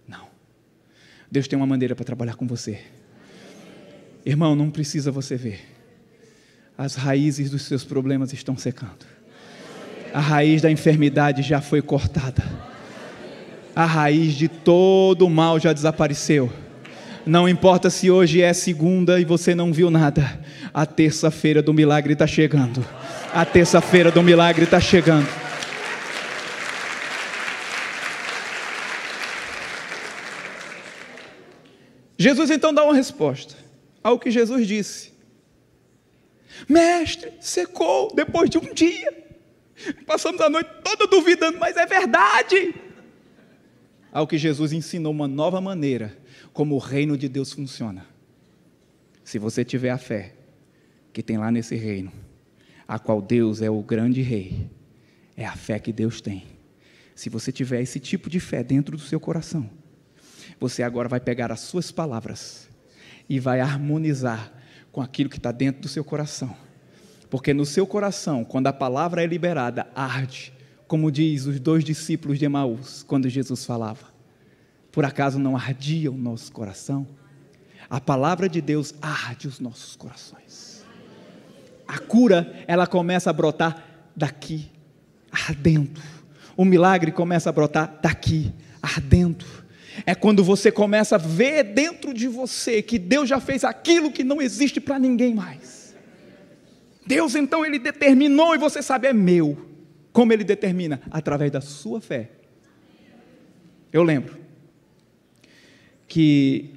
Não. Deus tem uma maneira para trabalhar com você. Irmão, não precisa você ver as raízes dos seus problemas estão secando. A raiz da enfermidade já foi cortada. A raiz de todo o mal já desapareceu. Não importa se hoje é segunda e você não viu nada, a terça-feira do milagre está chegando. A terça-feira do milagre está chegando. Jesus então dá uma resposta ao que Jesus disse. Mestre, secou depois de um dia. Passamos a noite toda duvidando, mas é verdade. Ao que Jesus ensinou uma nova maneira como o reino de Deus funciona. Se você tiver a fé que tem lá nesse reino, a qual Deus é o grande rei, é a fé que Deus tem. Se você tiver esse tipo de fé dentro do seu coração, você agora vai pegar as suas palavras e vai harmonizar com aquilo que está dentro do seu coração. Porque no seu coração, quando a palavra é liberada, arde, como diz os dois discípulos de Emaús, quando Jesus falava. Por acaso não ardia o nosso coração? A palavra de Deus arde os nossos corações. A cura, ela começa a brotar daqui, ardendo. O milagre começa a brotar daqui, ardendo é quando você começa a ver dentro de você que Deus já fez aquilo que não existe para ninguém mais. Deus então ele determinou e você sabe é meu. Como ele determina? Através da sua fé. Eu lembro que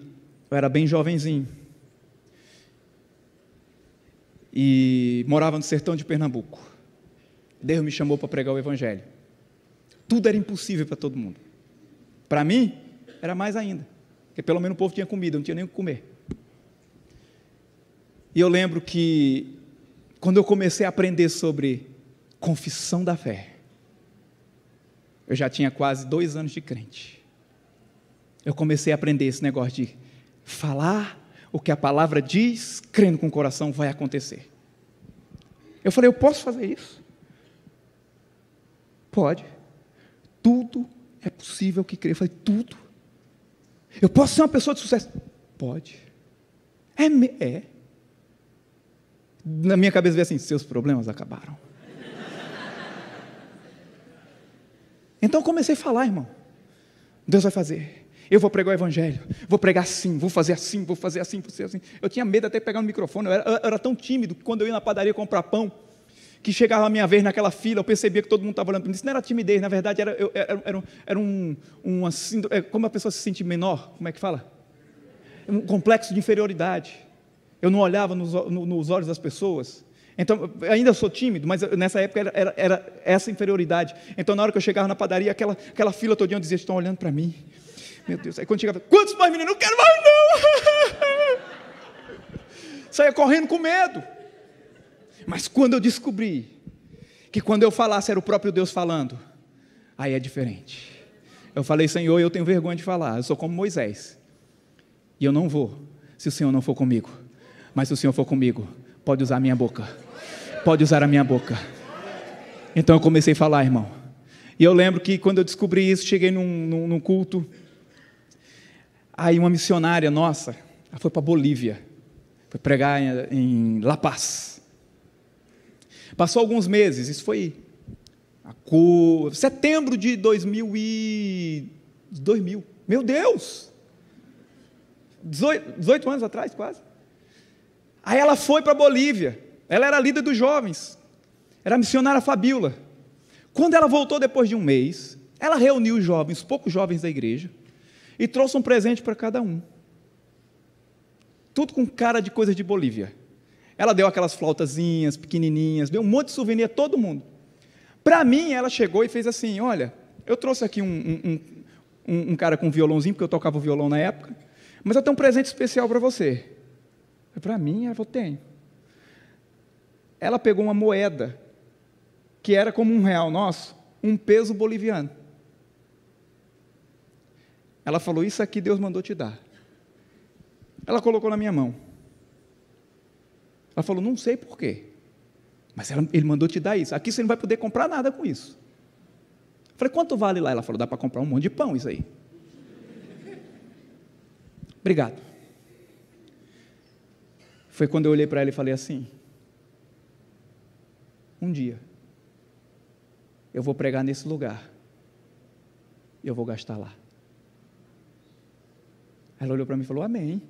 eu era bem jovenzinho e morava no sertão de Pernambuco. Deus me chamou para pregar o evangelho. Tudo era impossível para todo mundo. Para mim, era mais ainda, porque pelo menos o povo tinha comida, não tinha nem o que comer. E eu lembro que, quando eu comecei a aprender sobre confissão da fé, eu já tinha quase dois anos de crente. Eu comecei a aprender esse negócio de falar o que a palavra diz, crendo com o coração, vai acontecer. Eu falei, eu posso fazer isso? Pode. Tudo é possível que crê. Eu falei, tudo. Eu posso ser uma pessoa de sucesso? Pode. É. Me... é. Na minha cabeça veio assim: seus problemas acabaram. então comecei a falar, irmão. Deus vai fazer. Eu vou pregar o evangelho, vou pregar assim, vou fazer assim, vou fazer assim, vou ser assim. Eu tinha medo até de pegar no microfone, eu era, eu era tão tímido que quando eu ia na padaria comprar pão, que chegava a minha vez naquela fila, eu percebia que todo mundo estava olhando para mim. Isso não era timidez, na verdade, era, eu, era, era, um, era um, uma é, como a pessoa se sente menor, como é que fala? Um complexo de inferioridade. Eu não olhava nos, nos olhos das pessoas. Então, ainda sou tímido, mas nessa época era, era, era, essa inferioridade. Então, na hora que eu chegava na padaria, aquela, aquela fila todinha, eu dizia, estão olhando para mim. Meu Deus. Aí quando chegava, quantos mais meninos? Não quero mais não! Saia correndo com medo. Mas quando eu descobri que quando eu falasse era o próprio Deus falando, aí é diferente. Eu falei, Senhor, eu tenho vergonha de falar, eu sou como Moisés. E eu não vou, se o Senhor não for comigo. Mas se o Senhor for comigo, pode usar a minha boca. Pode usar a minha boca. Então eu comecei a falar, irmão. E eu lembro que quando eu descobri isso, cheguei num, num, num culto. Aí uma missionária nossa, ela foi para Bolívia, foi pregar em, em La Paz. Passou alguns meses, isso foi cor, setembro de 2000 e 2000. Meu Deus! 18, 18 anos atrás, quase. Aí ela foi para a Bolívia. Ela era líder dos jovens. Era a missionária Fabíola. Quando ela voltou depois de um mês, ela reuniu os jovens, poucos jovens da igreja, e trouxe um presente para cada um. Tudo com cara de coisa de Bolívia. Ela deu aquelas flautazinhas pequenininhas, deu um monte de souvenir a todo mundo. Para mim, ela chegou e fez assim: Olha, eu trouxe aqui um, um, um, um cara com violãozinho, porque eu tocava o violão na época, mas eu tenho um presente especial para você. Para mim, ela falou: Tenho. Ela pegou uma moeda, que era como um real nosso, um peso boliviano. Ela falou: Isso aqui Deus mandou te dar. Ela colocou na minha mão. Ela falou: Não sei porquê, mas ela, ele mandou te dar isso. Aqui você não vai poder comprar nada com isso. Eu falei: Quanto vale lá? Ela falou: Dá para comprar um monte de pão isso aí. Obrigado. Foi quando eu olhei para ela e falei assim: Um dia eu vou pregar nesse lugar. e Eu vou gastar lá. Ela olhou para mim e falou: Amém.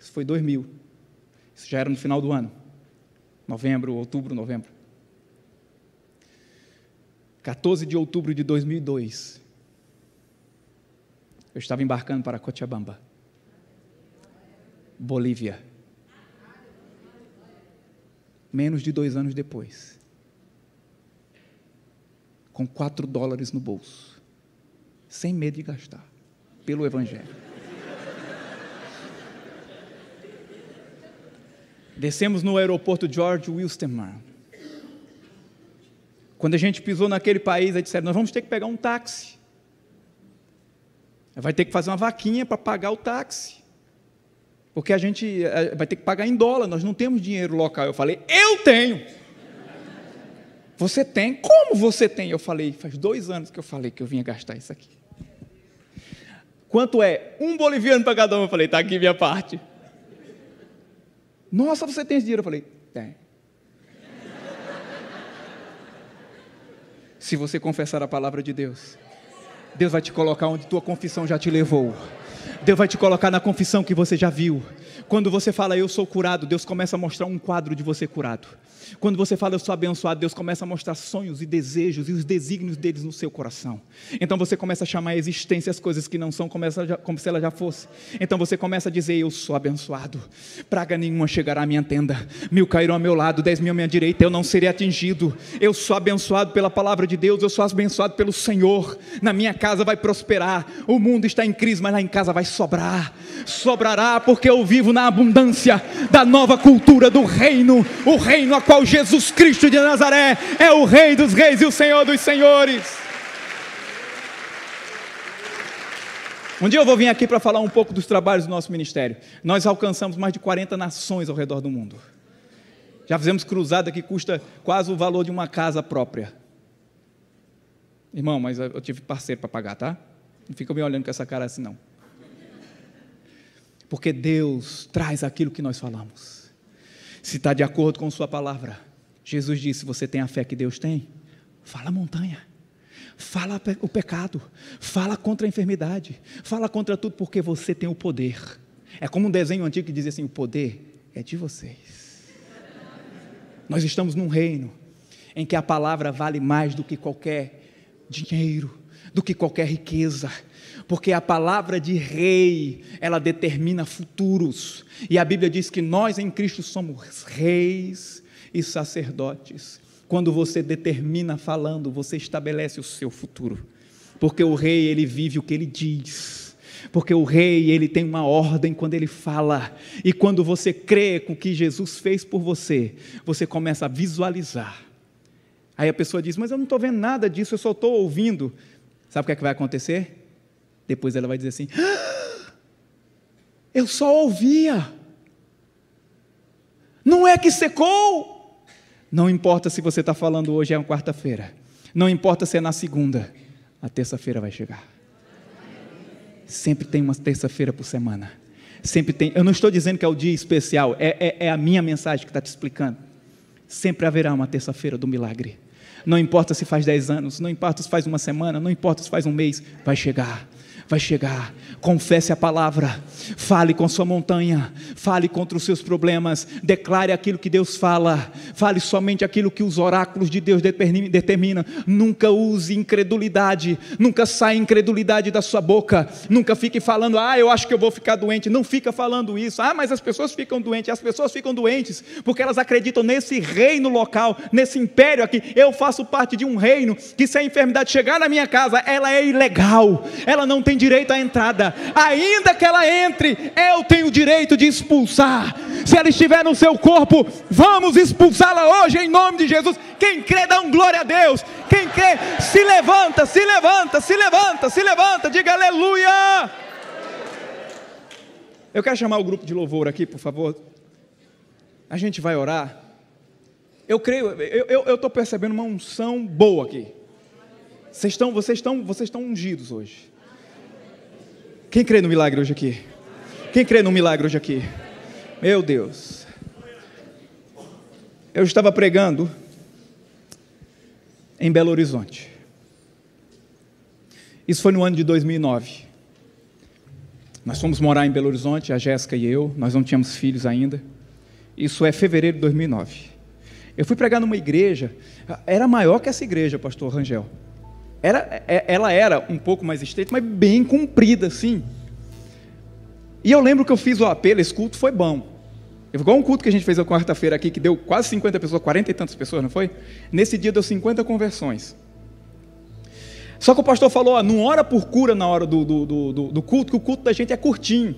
Isso foi 2000. Isso já era no final do ano, novembro, outubro, novembro. 14 de outubro de 2002, eu estava embarcando para Cochabamba, Bolívia. Menos de dois anos depois, com quatro dólares no bolso, sem medo de gastar, pelo Evangelho. Descemos no aeroporto George Wilstermann. Quando a gente pisou naquele país, eles disseram: Nós vamos ter que pegar um táxi. Vai ter que fazer uma vaquinha para pagar o táxi. Porque a gente eh, vai ter que pagar em dólar, nós não temos dinheiro local. Eu falei: Eu tenho. Você tem? Como você tem? Eu falei: Faz dois anos que eu falei que eu vinha gastar isso aqui. Quanto é? Um boliviano para cada um. Eu falei: Está aqui minha parte. Nossa, você tem esse dinheiro? Eu falei: Tem. Se você confessar a palavra de Deus, Deus vai te colocar onde tua confissão já te levou. Deus vai te colocar na confissão que você já viu. Quando você fala eu sou curado, Deus começa a mostrar um quadro de você curado. Quando você fala eu sou abençoado, Deus começa a mostrar sonhos e desejos e os desígnios deles no seu coração. Então você começa a chamar a existência as coisas que não são já, como se ela já fosse. Então você começa a dizer eu sou abençoado. Praga nenhuma chegará à minha tenda. Mil cairão ao meu lado, dez mil à minha direita, eu não serei atingido. Eu sou abençoado pela palavra de Deus, eu sou abençoado pelo Senhor. Na minha casa vai prosperar. O mundo está em crise, mas lá em casa vai sobrar, sobrará, porque eu vivo na abundância da nova cultura do reino, o reino a qual Jesus Cristo de Nazaré é o Rei dos Reis e o Senhor dos Senhores. Um dia eu vou vir aqui para falar um pouco dos trabalhos do nosso ministério. Nós alcançamos mais de 40 nações ao redor do mundo. Já fizemos cruzada que custa quase o valor de uma casa própria. Irmão, mas eu tive parceiro para pagar, tá? Não fica me olhando com essa cara assim, não. Porque Deus traz aquilo que nós falamos. Se está de acordo com Sua palavra, Jesus disse: Você tem a fé que Deus tem? Fala montanha fala o pecado, fala contra a enfermidade, fala contra tudo, porque você tem o poder. É como um desenho antigo que dizia assim: o poder é de vocês. Nós estamos num reino em que a palavra vale mais do que qualquer dinheiro, do que qualquer riqueza, porque a palavra de rei, ela determina futuros, e a Bíblia diz que nós em Cristo somos reis e sacerdotes. Quando você determina falando, você estabelece o seu futuro, porque o rei, ele vive o que ele diz porque o rei, ele tem uma ordem quando ele fala, e quando você crê com o que Jesus fez por você, você começa a visualizar. Aí a pessoa diz: Mas eu não estou vendo nada disso, eu só estou ouvindo. Sabe o que, é que vai acontecer? Depois ela vai dizer assim: ah, Eu só ouvia. Não é que secou. Não importa se você está falando hoje é uma quarta-feira. Não importa se é na segunda. A terça-feira vai chegar. Sempre tem uma terça-feira por semana. Sempre tem. Eu não estou dizendo que é o dia especial. É, é, é a minha mensagem que está te explicando. Sempre haverá uma terça-feira do milagre. Não importa se faz dez anos, não importa se faz uma semana, não importa se faz um mês, vai chegar vai chegar. Confesse a palavra, fale com sua montanha, fale contra os seus problemas, declare aquilo que Deus fala, fale somente aquilo que os oráculos de Deus determinam. Nunca use incredulidade, nunca saia incredulidade da sua boca, nunca fique falando, ah, eu acho que eu vou ficar doente. Não fica falando isso, ah, mas as pessoas ficam doentes, as pessoas ficam doentes porque elas acreditam nesse reino local, nesse império aqui. Eu faço parte de um reino que, se a enfermidade chegar na minha casa, ela é ilegal, ela não tem tem direito à entrada. Ainda que ela entre, eu tenho o direito de expulsar. Se ela estiver no seu corpo, vamos expulsá-la hoje em nome de Jesus. Quem crê, dá um glória a Deus. Quem crê, se levanta, se levanta, se levanta, se levanta. Diga aleluia. Eu quero chamar o grupo de louvor aqui, por favor. A gente vai orar. Eu creio, eu estou percebendo uma unção boa aqui. Vocês estão, vocês estão, vocês estão ungidos hoje. Quem crê no milagre hoje aqui? Quem crê no milagre hoje aqui? Meu Deus. Eu estava pregando em Belo Horizonte. Isso foi no ano de 2009. Nós fomos morar em Belo Horizonte, a Jéssica e eu, nós não tínhamos filhos ainda. Isso é fevereiro de 2009. Eu fui pregar numa igreja, era maior que essa igreja, pastor Rangel. Era, é, ela era um pouco mais estreita, mas bem comprida, assim. E eu lembro que eu fiz o apelo, esse culto foi bom. Igual um culto que a gente fez na quarta-feira aqui, que deu quase 50 pessoas, 40 e tantas pessoas, não foi? Nesse dia deu 50 conversões. Só que o pastor falou, ó, não ora por cura na hora do, do, do, do culto, que o culto da gente é curtinho.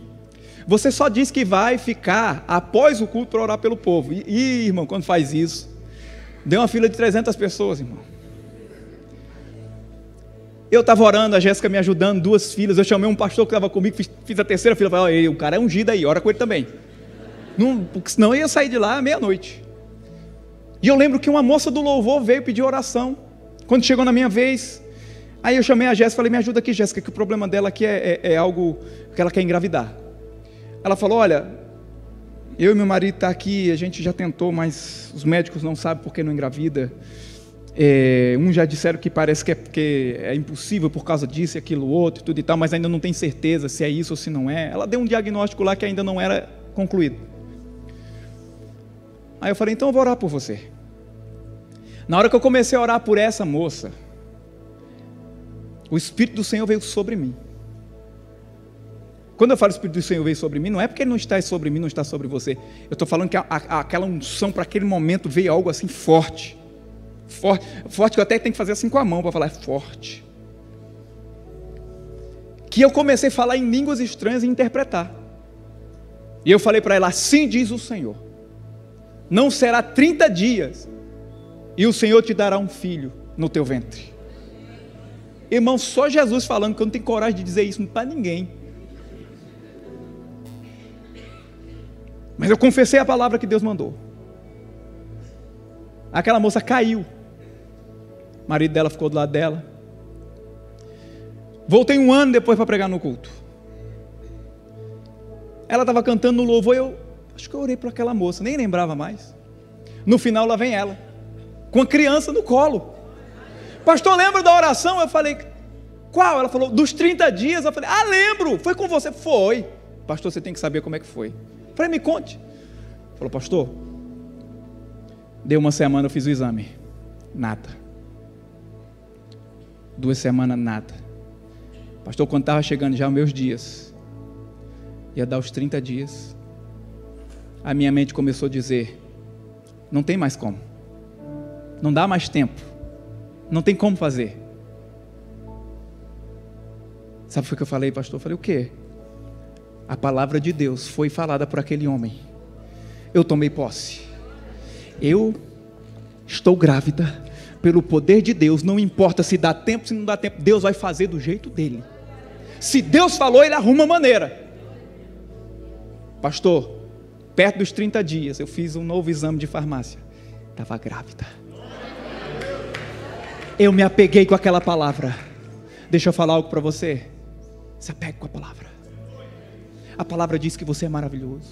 Você só diz que vai ficar após o culto para orar pelo povo. E, e irmão, quando faz isso, deu uma fila de 300 pessoas, irmão. Eu estava orando, a Jéssica me ajudando, duas filhas. Eu chamei um pastor que estava comigo, fiz, fiz, a terceira filha. Falei, o cara é ungido aí, ora com ele também. Não, porque senão eu ia sair de lá meia-noite. E eu lembro que uma moça do louvor veio pedir oração. Quando chegou na minha vez, aí eu chamei a Jéssica falei: me ajuda aqui, Jéssica, que o problema dela aqui é, é, é algo que ela quer engravidar. Ela falou: olha, eu e meu marido está aqui, a gente já tentou, mas os médicos não sabem por que não engravida. É, uns já disseram que parece que é, que é impossível por causa disso e aquilo outro e tudo e tal, mas ainda não tem certeza se é isso ou se não é. Ela deu um diagnóstico lá que ainda não era concluído. Aí eu falei, então eu vou orar por você. Na hora que eu comecei a orar por essa moça, o Espírito do Senhor veio sobre mim. Quando eu falo o Espírito do Senhor veio sobre mim, não é porque ele não está sobre mim, não está sobre você. Eu estou falando que a, a, aquela unção para aquele momento veio algo assim forte. Forte, forte que eu até tenho que fazer assim com a mão para falar, é forte. Que eu comecei a falar em línguas estranhas e interpretar. E eu falei para ela: Assim diz o Senhor, não será 30 dias, e o Senhor te dará um filho no teu ventre. Irmão, só Jesus falando que eu não tenho coragem de dizer isso para ninguém. Mas eu confessei a palavra que Deus mandou. Aquela moça caiu. O marido dela ficou do lado dela. Voltei um ano depois para pregar no culto. Ela estava cantando no louvor e eu acho que eu orei para aquela moça, nem lembrava mais. No final lá vem ela, com a criança no colo. Pastor, lembra da oração? Eu falei, qual? Ela falou, dos 30 dias. Eu falei, ah, lembro, foi com você? Foi. Pastor, você tem que saber como é que foi. Eu falei, me conte. Falou, pastor, deu uma semana, eu fiz o exame. Nada. Duas semanas, nada. pastor, quando estava chegando já meus dias, ia dar os 30 dias, a minha mente começou a dizer: não tem mais como, não dá mais tempo, não tem como fazer. Sabe o que eu falei, pastor? Eu falei: o quê? A palavra de Deus foi falada por aquele homem. Eu tomei posse. Eu estou grávida pelo poder de Deus, não importa se dá tempo, se não dá tempo, Deus vai fazer do jeito dele. Se Deus falou, ele arruma a maneira. Pastor, perto dos 30 dias, eu fiz um novo exame de farmácia. Estava grávida. Eu me apeguei com aquela palavra. Deixa eu falar algo para você. Se apegue com a palavra. A palavra diz que você é maravilhoso.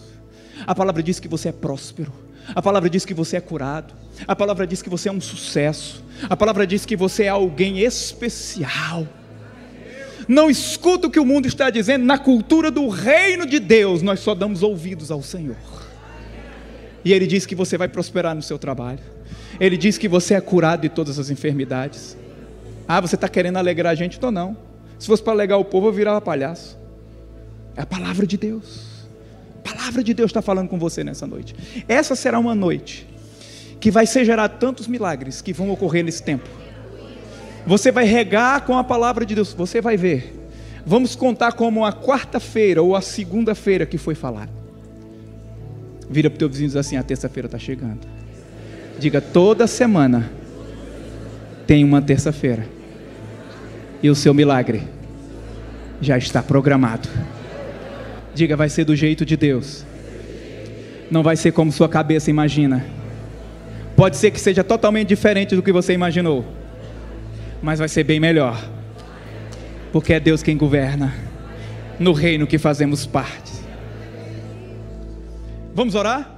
A palavra diz que você é próspero. A palavra diz que você é curado. A palavra diz que você é um sucesso. A palavra diz que você é alguém especial. Não escuta o que o mundo está dizendo. Na cultura do reino de Deus, nós só damos ouvidos ao Senhor. E Ele diz que você vai prosperar no seu trabalho. Ele diz que você é curado de todas as enfermidades. Ah, você está querendo alegrar a gente? Então não. Se fosse para alegrar o povo, eu virava palhaço. É a palavra de Deus palavra de Deus está falando com você nessa noite. Essa será uma noite que vai ser gerar tantos milagres que vão ocorrer nesse tempo. Você vai regar com a palavra de Deus, você vai ver. Vamos contar como a quarta-feira ou a segunda-feira que foi falado. Vira para o teu vizinho e diz assim: a terça-feira está chegando. Diga, toda semana tem uma terça-feira. E o seu milagre já está programado. Diga, vai ser do jeito de Deus. Não vai ser como sua cabeça imagina. Pode ser que seja totalmente diferente do que você imaginou, mas vai ser bem melhor, porque é Deus quem governa no reino que fazemos parte. Vamos orar?